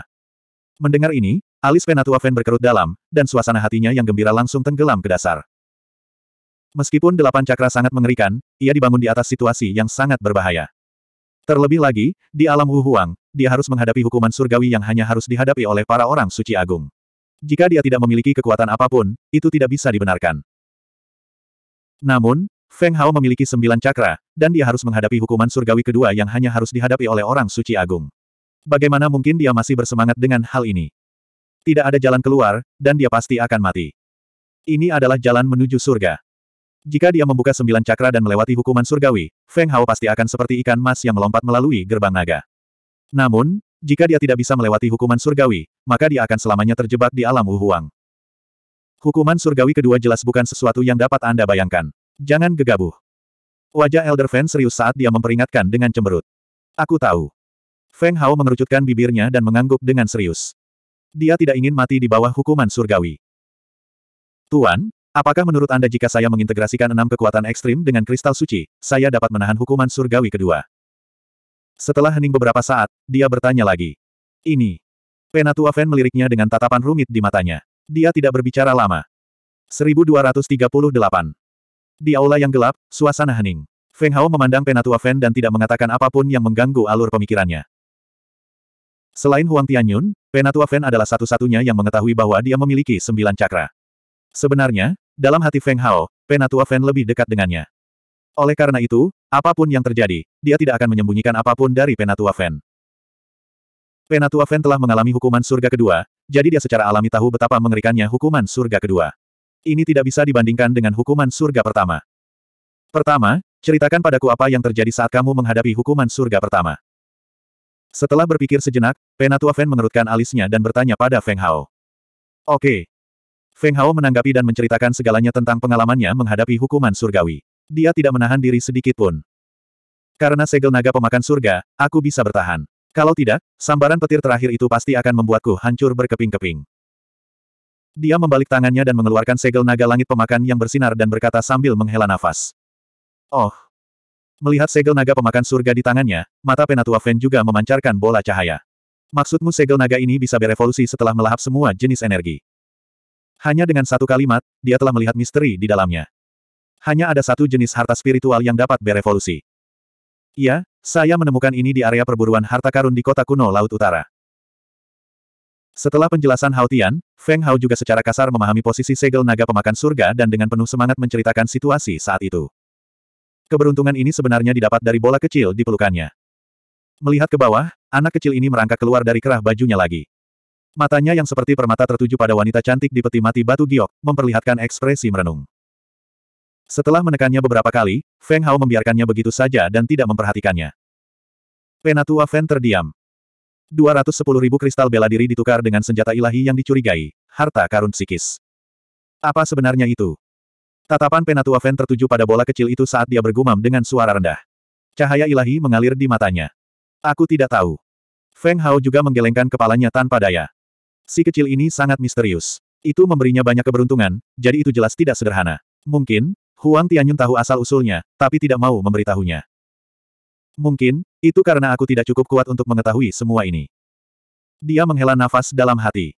Mendengar ini, Alis Penatua Fen berkerut dalam, dan suasana hatinya yang gembira langsung tenggelam ke dasar. Meskipun delapan cakra sangat mengerikan, ia dibangun di atas situasi yang sangat berbahaya. Terlebih lagi, di alam Huang, dia harus menghadapi hukuman surgawi yang hanya harus dihadapi oleh para orang suci agung. Jika dia tidak memiliki kekuatan apapun, itu tidak bisa dibenarkan. Namun, Feng Hao memiliki sembilan cakra, dan dia harus menghadapi hukuman surgawi kedua yang hanya harus dihadapi oleh orang suci agung. Bagaimana mungkin dia masih bersemangat dengan hal ini? Tidak ada jalan keluar, dan dia pasti akan mati. Ini adalah jalan menuju surga. Jika dia membuka sembilan cakra dan melewati hukuman surgawi, Feng Hao pasti akan seperti ikan mas yang melompat melalui gerbang naga. Namun, jika dia tidak bisa melewati hukuman surgawi, maka dia akan selamanya terjebak di alam Wuhuang. Hukuman surgawi kedua jelas bukan sesuatu yang dapat Anda bayangkan. Jangan gegabah. Wajah Elder Feng serius saat dia memperingatkan dengan cemberut. Aku tahu. Feng Hao mengerucutkan bibirnya dan mengangguk dengan serius. Dia tidak ingin mati di bawah hukuman surgawi. Tuan, apakah menurut Anda jika saya mengintegrasikan enam kekuatan ekstrim dengan kristal suci, saya dapat menahan hukuman surgawi kedua? Setelah hening beberapa saat, dia bertanya lagi. Ini. Penatua Fan meliriknya dengan tatapan rumit di matanya. Dia tidak berbicara lama. 1238. Di aula yang gelap, suasana hening. Feng Hao memandang Penatua Fan dan tidak mengatakan apapun yang mengganggu alur pemikirannya. Selain Huang Tianyun, Penatua Fen adalah satu-satunya yang mengetahui bahwa dia memiliki sembilan cakra. Sebenarnya, dalam hati Feng Hao, Penatua Fen lebih dekat dengannya. Oleh karena itu, apapun yang terjadi, dia tidak akan menyembunyikan apapun dari Penatua Fen. Penatua Fen telah mengalami hukuman surga kedua, jadi dia secara alami tahu betapa mengerikannya hukuman surga kedua. Ini tidak bisa dibandingkan dengan hukuman surga pertama. Pertama, ceritakan padaku apa yang terjadi saat kamu menghadapi hukuman surga pertama. Setelah berpikir sejenak, Penatua Fen mengerutkan alisnya dan bertanya pada Feng Hao. Oke. Feng Hao menanggapi dan menceritakan segalanya tentang pengalamannya menghadapi hukuman surgawi. Dia tidak menahan diri sedikit pun. Karena segel naga pemakan surga, aku bisa bertahan. Kalau tidak, sambaran petir terakhir itu pasti akan membuatku hancur berkeping-keping. Dia membalik tangannya dan mengeluarkan segel naga langit pemakan yang bersinar dan berkata sambil menghela nafas. Oh, Melihat segel naga pemakan surga di tangannya, mata Penatua Fen juga memancarkan bola cahaya. Maksudmu segel naga ini bisa berevolusi setelah melahap semua jenis energi. Hanya dengan satu kalimat, dia telah melihat misteri di dalamnya. Hanya ada satu jenis harta spiritual yang dapat berevolusi. Iya, saya menemukan ini di area perburuan harta karun di kota kuno Laut Utara. Setelah penjelasan Haotian, Feng Hao juga secara kasar memahami posisi segel naga pemakan surga dan dengan penuh semangat menceritakan situasi saat itu. Keberuntungan ini sebenarnya didapat dari bola kecil di pelukannya. Melihat ke bawah, anak kecil ini merangkak keluar dari kerah bajunya lagi. Matanya yang seperti permata tertuju pada wanita cantik di peti mati batu giok, memperlihatkan ekspresi merenung. Setelah menekannya beberapa kali, Feng Hao membiarkannya begitu saja dan tidak memperhatikannya. Penatua Feng terdiam. 210 ribu kristal bela diri ditukar dengan senjata ilahi yang dicurigai, harta karun psikis. Apa sebenarnya itu? Tatapan Penatua Fen tertuju pada bola kecil itu saat dia bergumam dengan suara rendah. Cahaya ilahi mengalir di matanya. Aku tidak tahu. Feng Hao juga menggelengkan kepalanya tanpa daya. Si kecil ini sangat misterius. Itu memberinya banyak keberuntungan, jadi itu jelas tidak sederhana. Mungkin, Huang Tianyun tahu asal-usulnya, tapi tidak mau memberitahunya. Mungkin, itu karena aku tidak cukup kuat untuk mengetahui semua ini. Dia menghela nafas dalam hati.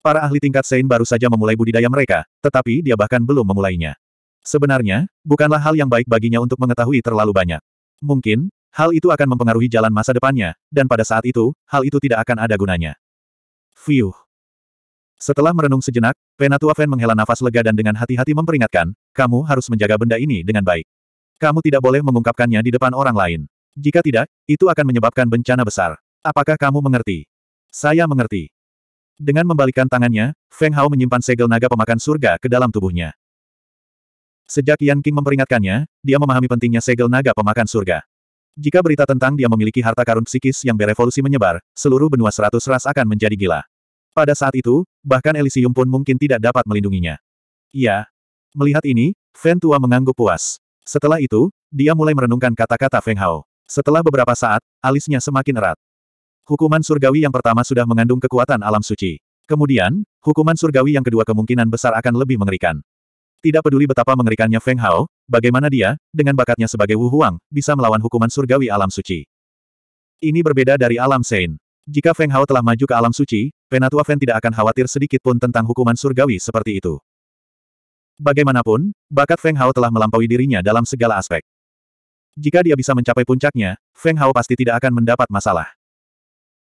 Para ahli tingkat Sein baru saja memulai budidaya mereka, tetapi dia bahkan belum memulainya. Sebenarnya, bukanlah hal yang baik baginya untuk mengetahui terlalu banyak. Mungkin, hal itu akan mempengaruhi jalan masa depannya, dan pada saat itu, hal itu tidak akan ada gunanya. Fiuh. Setelah merenung sejenak, Penatua Fen menghela nafas lega dan dengan hati-hati memperingatkan, kamu harus menjaga benda ini dengan baik. Kamu tidak boleh mengungkapkannya di depan orang lain. Jika tidak, itu akan menyebabkan bencana besar. Apakah kamu mengerti? Saya mengerti. Dengan membalikkan tangannya, Feng Hao menyimpan segel naga pemakan surga ke dalam tubuhnya. Sejak Yan King memperingatkannya, dia memahami pentingnya segel naga pemakan surga. Jika berita tentang dia memiliki harta karun psikis yang berevolusi menyebar, seluruh benua seratus ras akan menjadi gila. Pada saat itu, bahkan Elysium pun mungkin tidak dapat melindunginya. Iya. Melihat ini, Feng Tua mengangguk puas. Setelah itu, dia mulai merenungkan kata-kata Feng Hao. Setelah beberapa saat, alisnya semakin erat. Hukuman surgawi yang pertama sudah mengandung kekuatan alam suci. Kemudian, hukuman surgawi yang kedua kemungkinan besar akan lebih mengerikan. Tidak peduli betapa mengerikannya Feng Hao, bagaimana dia, dengan bakatnya sebagai Wu Huang, bisa melawan hukuman surgawi alam suci. Ini berbeda dari alam Sein. Jika Feng Hao telah maju ke alam suci, Penatua Fen tidak akan khawatir sedikit pun tentang hukuman surgawi seperti itu. Bagaimanapun, bakat Feng Hao telah melampaui dirinya dalam segala aspek. Jika dia bisa mencapai puncaknya, Feng Hao pasti tidak akan mendapat masalah.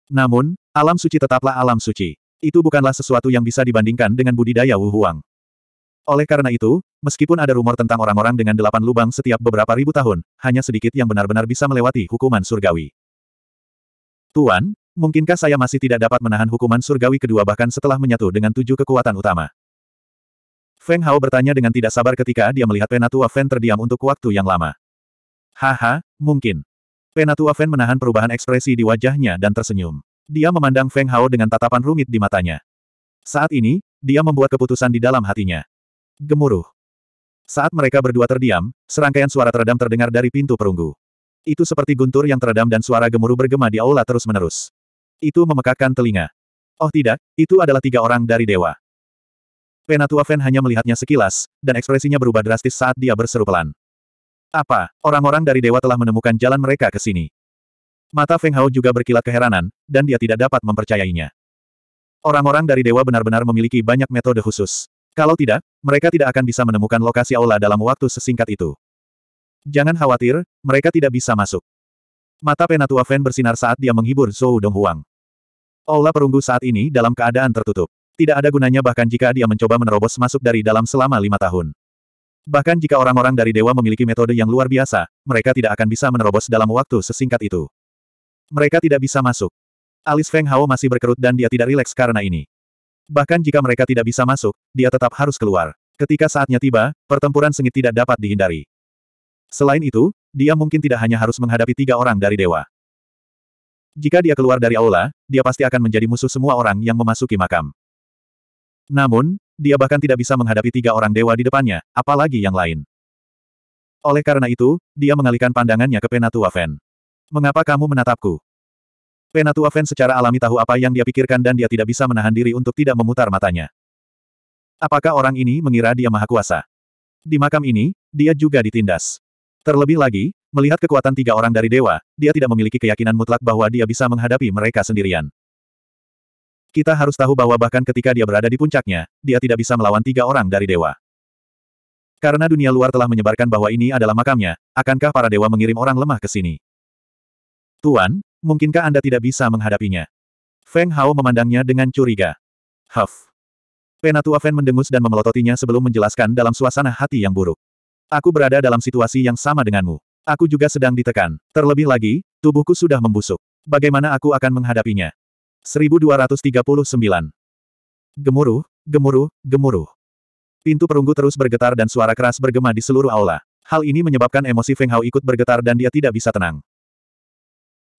Namun, alam suci tetaplah alam suci. Itu bukanlah sesuatu yang bisa dibandingkan dengan budidaya Wu Huang. Oleh karena itu, meskipun ada rumor tentang orang-orang dengan delapan lubang setiap beberapa ribu tahun, hanya sedikit yang benar-benar bisa melewati hukuman surgawi. Tuan, mungkinkah saya masih tidak dapat menahan hukuman surgawi kedua bahkan setelah menyatu dengan tujuh kekuatan utama? Feng Hao bertanya dengan tidak sabar ketika dia melihat penatua Feng terdiam untuk waktu yang lama. Haha, mungkin. Penatua Feng menahan perubahan ekspresi di wajahnya dan tersenyum. Dia memandang Feng Hao dengan tatapan rumit di matanya. Saat ini, dia membuat keputusan di dalam hatinya. Gemuruh. Saat mereka berdua terdiam, serangkaian suara teredam terdengar dari pintu perunggu. Itu seperti guntur yang teredam dan suara gemuruh bergema di aula terus-menerus. Itu memekakkan telinga. Oh tidak, itu adalah tiga orang dari dewa. Penatua Fen hanya melihatnya sekilas, dan ekspresinya berubah drastis saat dia berseru pelan. Apa, orang-orang dari dewa telah menemukan jalan mereka ke sini? Mata Feng Hao juga berkilat keheranan, dan dia tidak dapat mempercayainya. Orang-orang dari dewa benar-benar memiliki banyak metode khusus. Kalau tidak, mereka tidak akan bisa menemukan lokasi aula dalam waktu sesingkat itu. Jangan khawatir, mereka tidak bisa masuk. Mata Penatua Fen bersinar saat dia menghibur Zhou Donghuang. Aula perunggu saat ini dalam keadaan tertutup. Tidak ada gunanya bahkan jika dia mencoba menerobos masuk dari dalam selama lima tahun. Bahkan jika orang-orang dari dewa memiliki metode yang luar biasa, mereka tidak akan bisa menerobos dalam waktu sesingkat itu. Mereka tidak bisa masuk. Alis Feng Hao masih berkerut dan dia tidak rileks karena ini. Bahkan jika mereka tidak bisa masuk, dia tetap harus keluar. Ketika saatnya tiba, pertempuran sengit tidak dapat dihindari. Selain itu, dia mungkin tidak hanya harus menghadapi tiga orang dari dewa. Jika dia keluar dari aula, dia pasti akan menjadi musuh semua orang yang memasuki makam. Namun, dia bahkan tidak bisa menghadapi tiga orang dewa di depannya, apalagi yang lain. Oleh karena itu, dia mengalihkan pandangannya ke Penatua Fen. Mengapa kamu menatapku? Penatua Fen secara alami tahu apa yang dia pikirkan dan dia tidak bisa menahan diri untuk tidak memutar matanya. Apakah orang ini mengira dia maha kuasa? Di makam ini, dia juga ditindas. Terlebih lagi, melihat kekuatan tiga orang dari dewa, dia tidak memiliki keyakinan mutlak bahwa dia bisa menghadapi mereka sendirian. Kita harus tahu bahwa bahkan ketika dia berada di puncaknya, dia tidak bisa melawan tiga orang dari dewa. Karena dunia luar telah menyebarkan bahwa ini adalah makamnya, akankah para dewa mengirim orang lemah ke sini? Tuan, mungkinkah Anda tidak bisa menghadapinya? Feng Hao memandangnya dengan curiga. Huff. Penatua Fen mendengus dan memelototinya sebelum menjelaskan dalam suasana hati yang buruk. Aku berada dalam situasi yang sama denganmu. Aku juga sedang ditekan. Terlebih lagi, tubuhku sudah membusuk. Bagaimana aku akan menghadapinya? 1239. Gemuruh, gemuruh, gemuruh. Pintu perunggu terus bergetar dan suara keras bergema di seluruh aula. Hal ini menyebabkan emosi Feng Hao ikut bergetar dan dia tidak bisa tenang.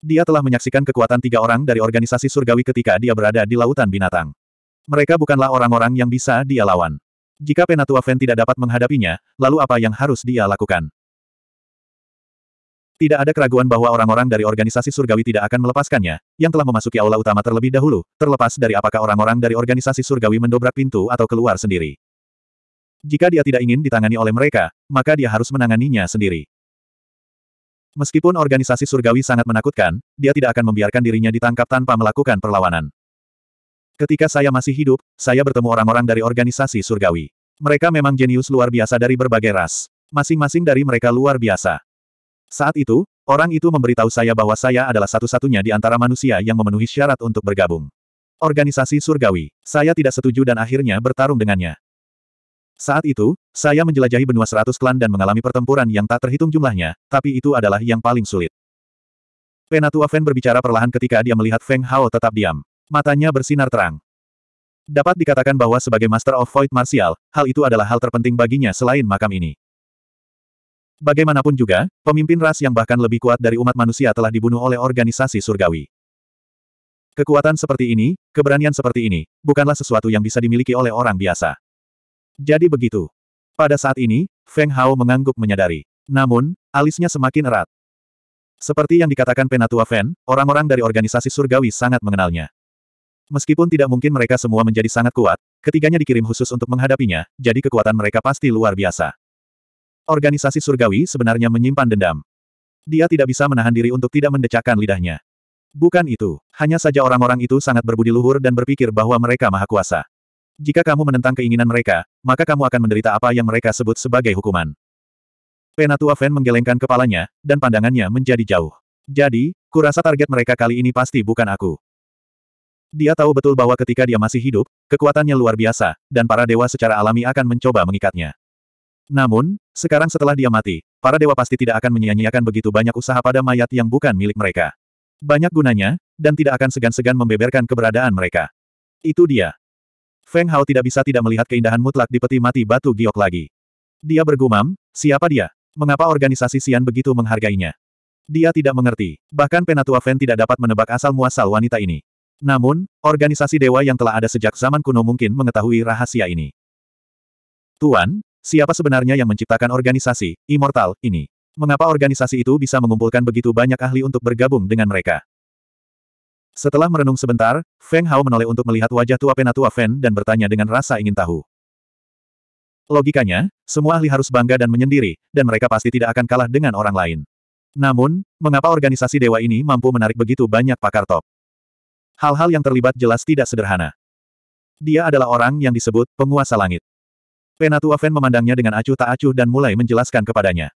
Dia telah menyaksikan kekuatan tiga orang dari organisasi surgawi ketika dia berada di lautan binatang. Mereka bukanlah orang-orang yang bisa dia lawan. Jika Penatua Feng tidak dapat menghadapinya, lalu apa yang harus dia lakukan? Tidak ada keraguan bahwa orang-orang dari organisasi surgawi tidak akan melepaskannya, yang telah memasuki aula utama terlebih dahulu, terlepas dari apakah orang-orang dari organisasi surgawi mendobrak pintu atau keluar sendiri. Jika dia tidak ingin ditangani oleh mereka, maka dia harus menanganinya sendiri. Meskipun organisasi surgawi sangat menakutkan, dia tidak akan membiarkan dirinya ditangkap tanpa melakukan perlawanan. Ketika saya masih hidup, saya bertemu orang-orang dari organisasi surgawi. Mereka memang jenius luar biasa dari berbagai ras. Masing-masing dari mereka luar biasa. Saat itu, orang itu memberitahu saya bahwa saya adalah satu-satunya di antara manusia yang memenuhi syarat untuk bergabung. Organisasi surgawi. Saya tidak setuju dan akhirnya bertarung dengannya. Saat itu, saya menjelajahi benua seratus klan dan mengalami pertempuran yang tak terhitung jumlahnya, tapi itu adalah yang paling sulit. Penatua Fen berbicara perlahan ketika dia melihat Feng Hao tetap diam. Matanya bersinar terang. Dapat dikatakan bahwa sebagai Master of Void Martial, hal itu adalah hal terpenting baginya selain makam ini. Bagaimanapun juga, pemimpin ras yang bahkan lebih kuat dari umat manusia telah dibunuh oleh organisasi surgawi. Kekuatan seperti ini, keberanian seperti ini, bukanlah sesuatu yang bisa dimiliki oleh orang biasa. Jadi begitu. Pada saat ini, Feng Hao mengangguk menyadari. Namun, alisnya semakin erat. Seperti yang dikatakan Penatua Fen, orang-orang dari organisasi surgawi sangat mengenalnya. Meskipun tidak mungkin mereka semua menjadi sangat kuat, ketiganya dikirim khusus untuk menghadapinya, jadi kekuatan mereka pasti luar biasa. Organisasi surgawi sebenarnya menyimpan dendam. Dia tidak bisa menahan diri untuk tidak mendecakkan lidahnya. Bukan itu, hanya saja orang-orang itu sangat berbudi luhur dan berpikir bahwa mereka maha kuasa. Jika kamu menentang keinginan mereka, maka kamu akan menderita apa yang mereka sebut sebagai hukuman. Penatua Fen menggelengkan kepalanya, dan pandangannya menjadi jauh. Jadi, kurasa target mereka kali ini pasti bukan aku. Dia tahu betul bahwa ketika dia masih hidup, kekuatannya luar biasa, dan para dewa secara alami akan mencoba mengikatnya. Namun, sekarang setelah dia mati, para dewa pasti tidak akan menyia-nyiakan begitu banyak usaha pada mayat yang bukan milik mereka. Banyak gunanya, dan tidak akan segan-segan membeberkan keberadaan mereka. Itu dia. Feng Hao tidak bisa tidak melihat keindahan mutlak di peti mati batu giok lagi. Dia bergumam, siapa dia? Mengapa organisasi Sian begitu menghargainya? Dia tidak mengerti, bahkan Penatua Feng tidak dapat menebak asal-muasal wanita ini. Namun, organisasi dewa yang telah ada sejak zaman kuno mungkin mengetahui rahasia ini. Tuan, Siapa sebenarnya yang menciptakan organisasi, Immortal, ini? Mengapa organisasi itu bisa mengumpulkan begitu banyak ahli untuk bergabung dengan mereka? Setelah merenung sebentar, Feng Hao menoleh untuk melihat wajah tua penatua Fen dan bertanya dengan rasa ingin tahu. Logikanya, semua ahli harus bangga dan menyendiri, dan mereka pasti tidak akan kalah dengan orang lain. Namun, mengapa organisasi dewa ini mampu menarik begitu banyak pakar top? Hal-hal yang terlibat jelas tidak sederhana. Dia adalah orang yang disebut penguasa langit. Penatua Fen memandangnya dengan acuh tak acuh dan mulai menjelaskan kepadanya.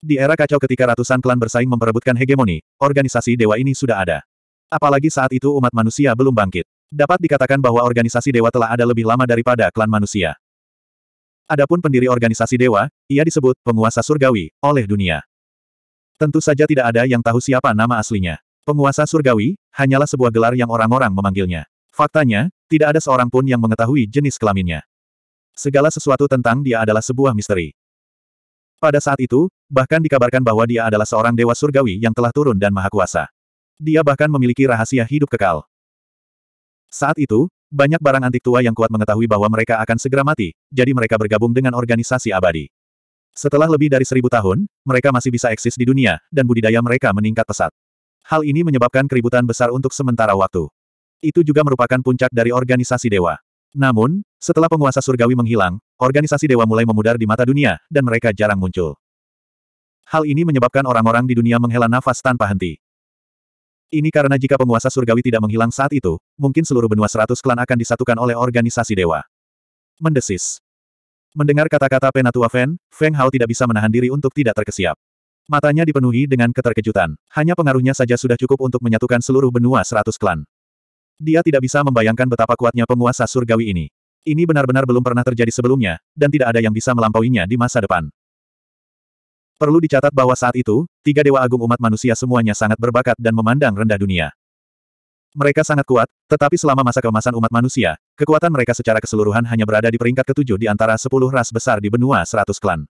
Di era kacau ketika ratusan klan bersaing memperebutkan hegemoni, organisasi dewa ini sudah ada. Apalagi saat itu umat manusia belum bangkit. Dapat dikatakan bahwa organisasi dewa telah ada lebih lama daripada klan manusia. Adapun pendiri organisasi dewa, ia disebut penguasa surgawi oleh dunia. Tentu saja tidak ada yang tahu siapa nama aslinya. Penguasa surgawi hanyalah sebuah gelar yang orang-orang memanggilnya. Faktanya, tidak ada seorang pun yang mengetahui jenis kelaminnya. Segala sesuatu tentang dia adalah sebuah misteri. Pada saat itu, bahkan dikabarkan bahwa dia adalah seorang dewa surgawi yang telah turun dan maha kuasa. Dia bahkan memiliki rahasia hidup kekal. Saat itu, banyak barang antik tua yang kuat mengetahui bahwa mereka akan segera mati, jadi mereka bergabung dengan organisasi abadi. Setelah lebih dari seribu tahun, mereka masih bisa eksis di dunia, dan budidaya mereka meningkat pesat. Hal ini menyebabkan keributan besar untuk sementara waktu. Itu juga merupakan puncak dari organisasi dewa. Namun, setelah penguasa surgawi menghilang, organisasi dewa mulai memudar di mata dunia, dan mereka jarang muncul. Hal ini menyebabkan orang-orang di dunia menghela nafas tanpa henti. Ini karena jika penguasa surgawi tidak menghilang saat itu, mungkin seluruh benua seratus klan akan disatukan oleh organisasi dewa. Mendesis. Mendengar kata-kata Penatua Fen, Feng Hao tidak bisa menahan diri untuk tidak terkesiap. Matanya dipenuhi dengan keterkejutan. Hanya pengaruhnya saja sudah cukup untuk menyatukan seluruh benua seratus klan. Dia tidak bisa membayangkan betapa kuatnya penguasa surgawi ini. Ini benar-benar belum pernah terjadi sebelumnya, dan tidak ada yang bisa melampauinya di masa depan. Perlu dicatat bahwa saat itu, tiga dewa agung umat manusia semuanya sangat berbakat dan memandang rendah dunia. Mereka sangat kuat, tetapi selama masa keemasan umat manusia, kekuatan mereka secara keseluruhan hanya berada di peringkat ketujuh di antara sepuluh ras besar di benua seratus klan.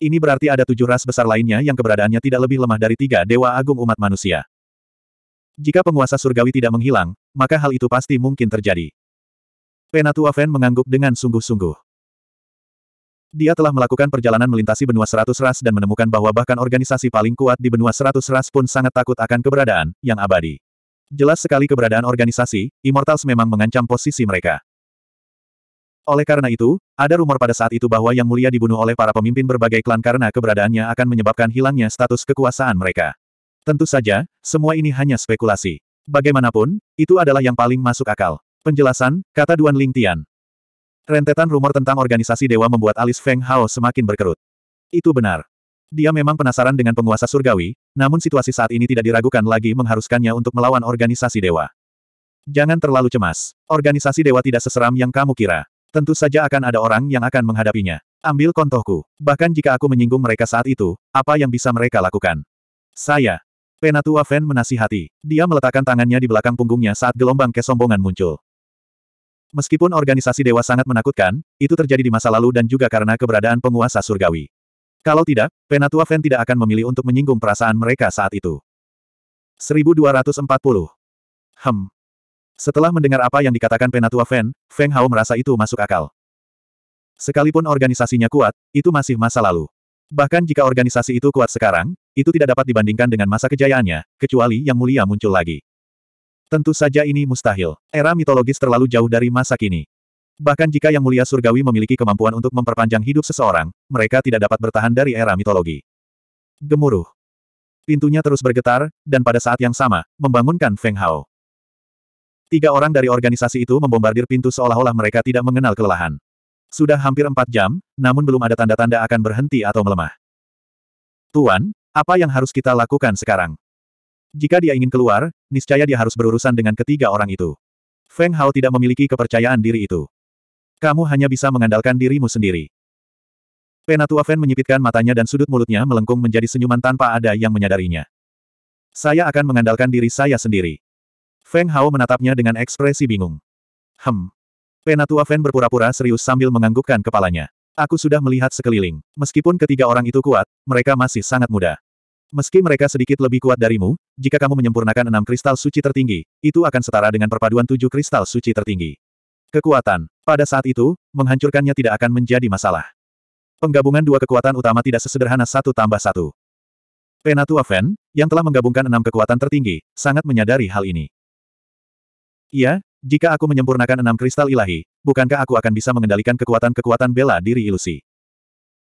Ini berarti ada tujuh ras besar lainnya yang keberadaannya tidak lebih lemah dari tiga dewa agung umat manusia. Jika penguasa surgawi tidak menghilang, maka hal itu pasti mungkin terjadi. Penatua Fen mengangguk dengan sungguh-sungguh. Dia telah melakukan perjalanan melintasi benua seratus ras dan menemukan bahwa bahkan organisasi paling kuat di benua seratus ras pun sangat takut akan keberadaan yang abadi. Jelas sekali keberadaan organisasi, Immortals memang mengancam posisi mereka. Oleh karena itu, ada rumor pada saat itu bahwa Yang Mulia dibunuh oleh para pemimpin berbagai klan karena keberadaannya akan menyebabkan hilangnya status kekuasaan mereka. Tentu saja, semua ini hanya spekulasi. Bagaimanapun, itu adalah yang paling masuk akal. Penjelasan, kata Duan Ling Tian. Rentetan rumor tentang organisasi dewa membuat alis Feng Hao semakin berkerut. Itu benar. Dia memang penasaran dengan penguasa surgawi, namun situasi saat ini tidak diragukan lagi mengharuskannya untuk melawan organisasi dewa. Jangan terlalu cemas. Organisasi dewa tidak seseram yang kamu kira. Tentu saja akan ada orang yang akan menghadapinya. Ambil contohku. Bahkan jika aku menyinggung mereka saat itu, apa yang bisa mereka lakukan? Saya. Penatua Fan menasihati. Dia meletakkan tangannya di belakang punggungnya saat gelombang kesombongan muncul. Meskipun organisasi dewa sangat menakutkan, itu terjadi di masa lalu dan juga karena keberadaan penguasa surgawi. Kalau tidak, Penatua Fan tidak akan memilih untuk menyinggung perasaan mereka saat itu. 1240. Hem. Setelah mendengar apa yang dikatakan Penatua Fan, Feng Hao merasa itu masuk akal. Sekalipun organisasinya kuat, itu masih masa lalu. Bahkan jika organisasi itu kuat sekarang, itu tidak dapat dibandingkan dengan masa kejayaannya, kecuali yang mulia muncul lagi. Tentu saja ini mustahil. Era mitologis terlalu jauh dari masa kini. Bahkan jika yang mulia surgawi memiliki kemampuan untuk memperpanjang hidup seseorang, mereka tidak dapat bertahan dari era mitologi. Gemuruh. Pintunya terus bergetar, dan pada saat yang sama, membangunkan Feng Hao. Tiga orang dari organisasi itu membombardir pintu seolah-olah mereka tidak mengenal kelelahan. Sudah hampir empat jam, namun belum ada tanda-tanda akan berhenti atau melemah. Tuan, apa yang harus kita lakukan sekarang? Jika dia ingin keluar, niscaya dia harus berurusan dengan ketiga orang itu. Feng Hao tidak memiliki kepercayaan diri itu. Kamu hanya bisa mengandalkan dirimu sendiri. Penatua Feng menyipitkan matanya dan sudut mulutnya melengkung menjadi senyuman tanpa ada yang menyadarinya. Saya akan mengandalkan diri saya sendiri. Feng Hao menatapnya dengan ekspresi bingung. Hem. Penatua Feng berpura-pura serius sambil menganggukkan kepalanya. Aku sudah melihat sekeliling. Meskipun ketiga orang itu kuat, mereka masih sangat muda. Meski mereka sedikit lebih kuat darimu, jika kamu menyempurnakan enam kristal suci tertinggi, itu akan setara dengan perpaduan tujuh kristal suci tertinggi. Kekuatan. Pada saat itu, menghancurkannya tidak akan menjadi masalah. Penggabungan dua kekuatan utama tidak sesederhana satu tambah satu. Penatua Fen, yang telah menggabungkan enam kekuatan tertinggi, sangat menyadari hal ini. Ia, jika aku menyempurnakan enam kristal ilahi, bukankah aku akan bisa mengendalikan kekuatan-kekuatan bela diri ilusi?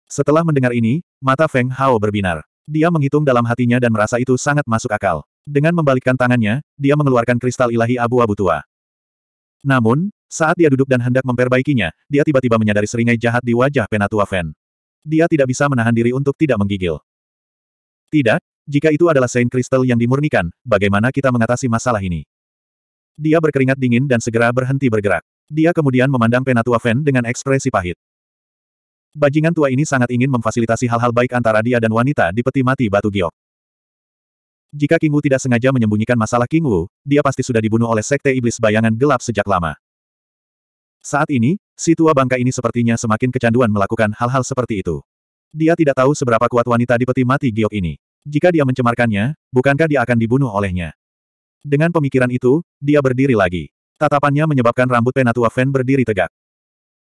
Setelah mendengar ini, mata Feng Hao berbinar. Dia menghitung dalam hatinya dan merasa itu sangat masuk akal. Dengan membalikkan tangannya, dia mengeluarkan kristal ilahi abu-abu tua. Namun, saat dia duduk dan hendak memperbaikinya, dia tiba-tiba menyadari seringai jahat di wajah Penatua Fen. Dia tidak bisa menahan diri untuk tidak menggigil. Tidak, jika itu adalah Saint Crystal yang dimurnikan, bagaimana kita mengatasi masalah ini? Dia berkeringat dingin dan segera berhenti bergerak. Dia kemudian memandang Penatua Fen dengan ekspresi pahit. Bajingan tua ini sangat ingin memfasilitasi hal-hal baik antara dia dan wanita di peti mati batu giok. Jika King Wu tidak sengaja menyembunyikan masalah King Wu, dia pasti sudah dibunuh oleh sekte iblis bayangan gelap sejak lama. Saat ini, si tua bangka ini sepertinya semakin kecanduan melakukan hal-hal seperti itu. Dia tidak tahu seberapa kuat wanita di peti mati giok ini. Jika dia mencemarkannya, bukankah dia akan dibunuh olehnya? Dengan pemikiran itu, dia berdiri lagi. Tatapannya menyebabkan rambut Penatua Fen berdiri tegak.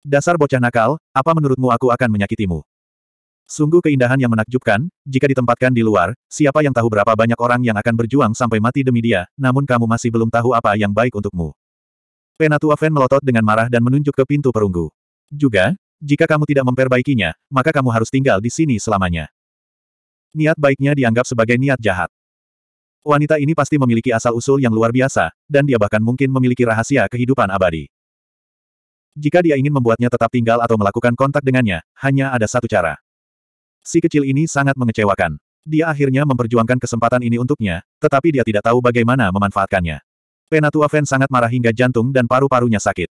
Dasar bocah nakal, apa menurutmu aku akan menyakitimu? Sungguh keindahan yang menakjubkan, jika ditempatkan di luar, siapa yang tahu berapa banyak orang yang akan berjuang sampai mati demi dia, namun kamu masih belum tahu apa yang baik untukmu. Penatua Fen melotot dengan marah dan menunjuk ke pintu perunggu. Juga, jika kamu tidak memperbaikinya, maka kamu harus tinggal di sini selamanya. Niat baiknya dianggap sebagai niat jahat. Wanita ini pasti memiliki asal-usul yang luar biasa, dan dia bahkan mungkin memiliki rahasia kehidupan abadi. Jika dia ingin membuatnya tetap tinggal atau melakukan kontak dengannya, hanya ada satu cara. Si kecil ini sangat mengecewakan. Dia akhirnya memperjuangkan kesempatan ini untuknya, tetapi dia tidak tahu bagaimana memanfaatkannya. Penatua Fen sangat marah hingga jantung dan paru-parunya sakit.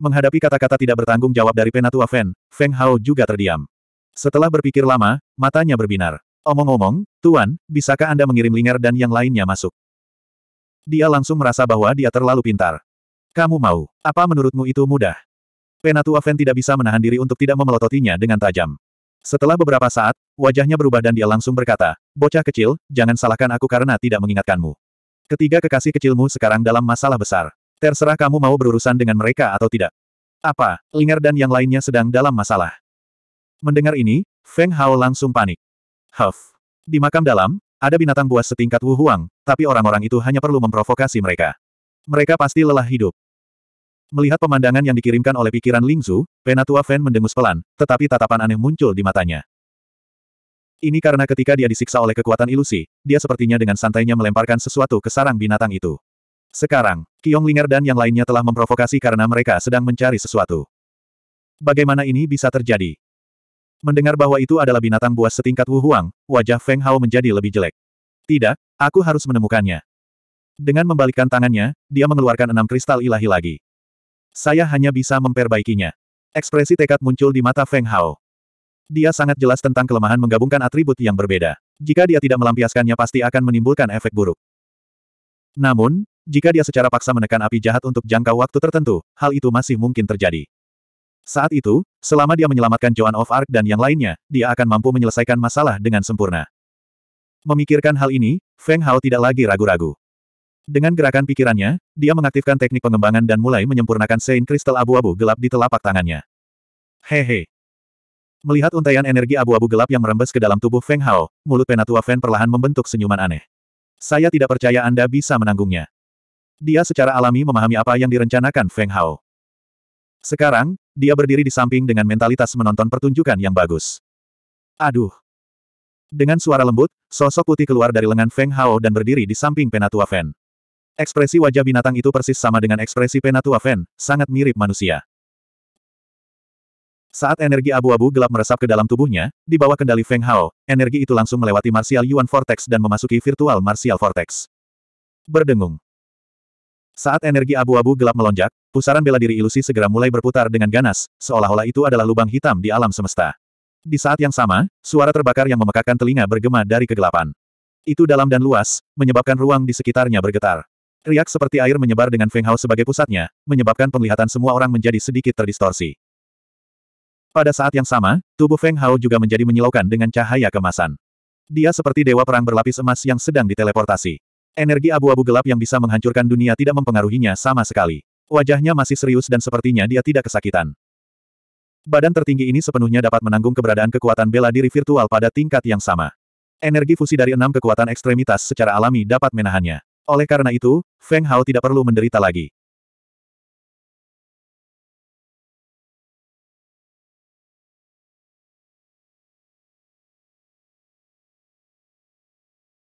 Menghadapi kata-kata tidak bertanggung jawab dari Penatua Fen, Feng Hao juga terdiam. Setelah berpikir lama, matanya berbinar. Omong-omong, Tuan, bisakah Anda mengirim Lingar dan yang lainnya masuk? Dia langsung merasa bahwa dia terlalu pintar. Kamu mau, apa menurutmu itu mudah? Penatua Fen tidak bisa menahan diri untuk tidak memelototinya dengan tajam. Setelah beberapa saat, wajahnya berubah dan dia langsung berkata, Bocah kecil, jangan salahkan aku karena tidak mengingatkanmu. Ketiga kekasih kecilmu sekarang dalam masalah besar. Terserah kamu mau berurusan dengan mereka atau tidak. Apa, Lingar dan yang lainnya sedang dalam masalah. Mendengar ini, Feng Hao langsung panik. Huff. Di makam dalam, ada binatang buas setingkat Wu Huang, tapi orang-orang itu hanya perlu memprovokasi mereka. Mereka pasti lelah hidup. Melihat pemandangan yang dikirimkan oleh pikiran Ling Zhu, Penatua Fan mendengus pelan, tetapi tatapan aneh muncul di matanya. Ini karena ketika dia disiksa oleh kekuatan ilusi, dia sepertinya dengan santainya melemparkan sesuatu ke sarang binatang itu. Sekarang, Kiong Linger dan yang lainnya telah memprovokasi karena mereka sedang mencari sesuatu. Bagaimana ini bisa terjadi? Mendengar bahwa itu adalah binatang buas setingkat Wu Huang, wajah Feng Hao menjadi lebih jelek. Tidak, aku harus menemukannya. Dengan membalikkan tangannya, dia mengeluarkan enam kristal ilahi lagi. Saya hanya bisa memperbaikinya. Ekspresi tekad muncul di mata Feng Hao. Dia sangat jelas tentang kelemahan menggabungkan atribut yang berbeda. Jika dia tidak melampiaskannya pasti akan menimbulkan efek buruk. Namun, jika dia secara paksa menekan api jahat untuk jangka waktu tertentu, hal itu masih mungkin terjadi. Saat itu, selama dia menyelamatkan Joan of Arc dan yang lainnya, dia akan mampu menyelesaikan masalah dengan sempurna. Memikirkan hal ini, Feng Hao tidak lagi ragu-ragu. Dengan gerakan pikirannya, dia mengaktifkan teknik pengembangan dan mulai menyempurnakan Saint Crystal abu-abu gelap di telapak tangannya. Hehe. Melihat untaian energi abu-abu gelap yang merembes ke dalam tubuh Feng Hao, mulut Penatua Feng perlahan membentuk senyuman aneh. Saya tidak percaya Anda bisa menanggungnya. Dia secara alami memahami apa yang direncanakan Feng Hao. Sekarang, dia berdiri di samping dengan mentalitas menonton pertunjukan yang bagus. Aduh! Dengan suara lembut, sosok putih keluar dari lengan Feng Hao dan berdiri di samping Penatua Fen. Ekspresi wajah binatang itu persis sama dengan ekspresi Penatua Fen, sangat mirip manusia. Saat energi abu-abu gelap meresap ke dalam tubuhnya, di bawah kendali Feng Hao, energi itu langsung melewati Martial Yuan Vortex dan memasuki Virtual Martial Vortex. Berdengung. Saat energi abu-abu gelap melonjak, pusaran bela diri ilusi segera mulai berputar dengan ganas, seolah-olah itu adalah lubang hitam di alam semesta. Di saat yang sama, suara terbakar yang memekakkan telinga bergema dari kegelapan. Itu dalam dan luas, menyebabkan ruang di sekitarnya bergetar. Riak seperti air menyebar dengan Feng Hao sebagai pusatnya, menyebabkan penglihatan semua orang menjadi sedikit terdistorsi. Pada saat yang sama, tubuh Feng Hao juga menjadi menyilaukan dengan cahaya kemasan. Dia seperti dewa perang berlapis emas yang sedang diteleportasi. Energi abu-abu gelap yang bisa menghancurkan dunia tidak mempengaruhinya sama sekali. Wajahnya masih serius dan sepertinya dia tidak kesakitan. Badan tertinggi ini sepenuhnya dapat menanggung keberadaan kekuatan bela diri virtual pada tingkat yang sama. Energi fusi dari enam kekuatan ekstremitas secara alami dapat menahannya. Oleh karena itu, Feng Hao tidak perlu menderita lagi.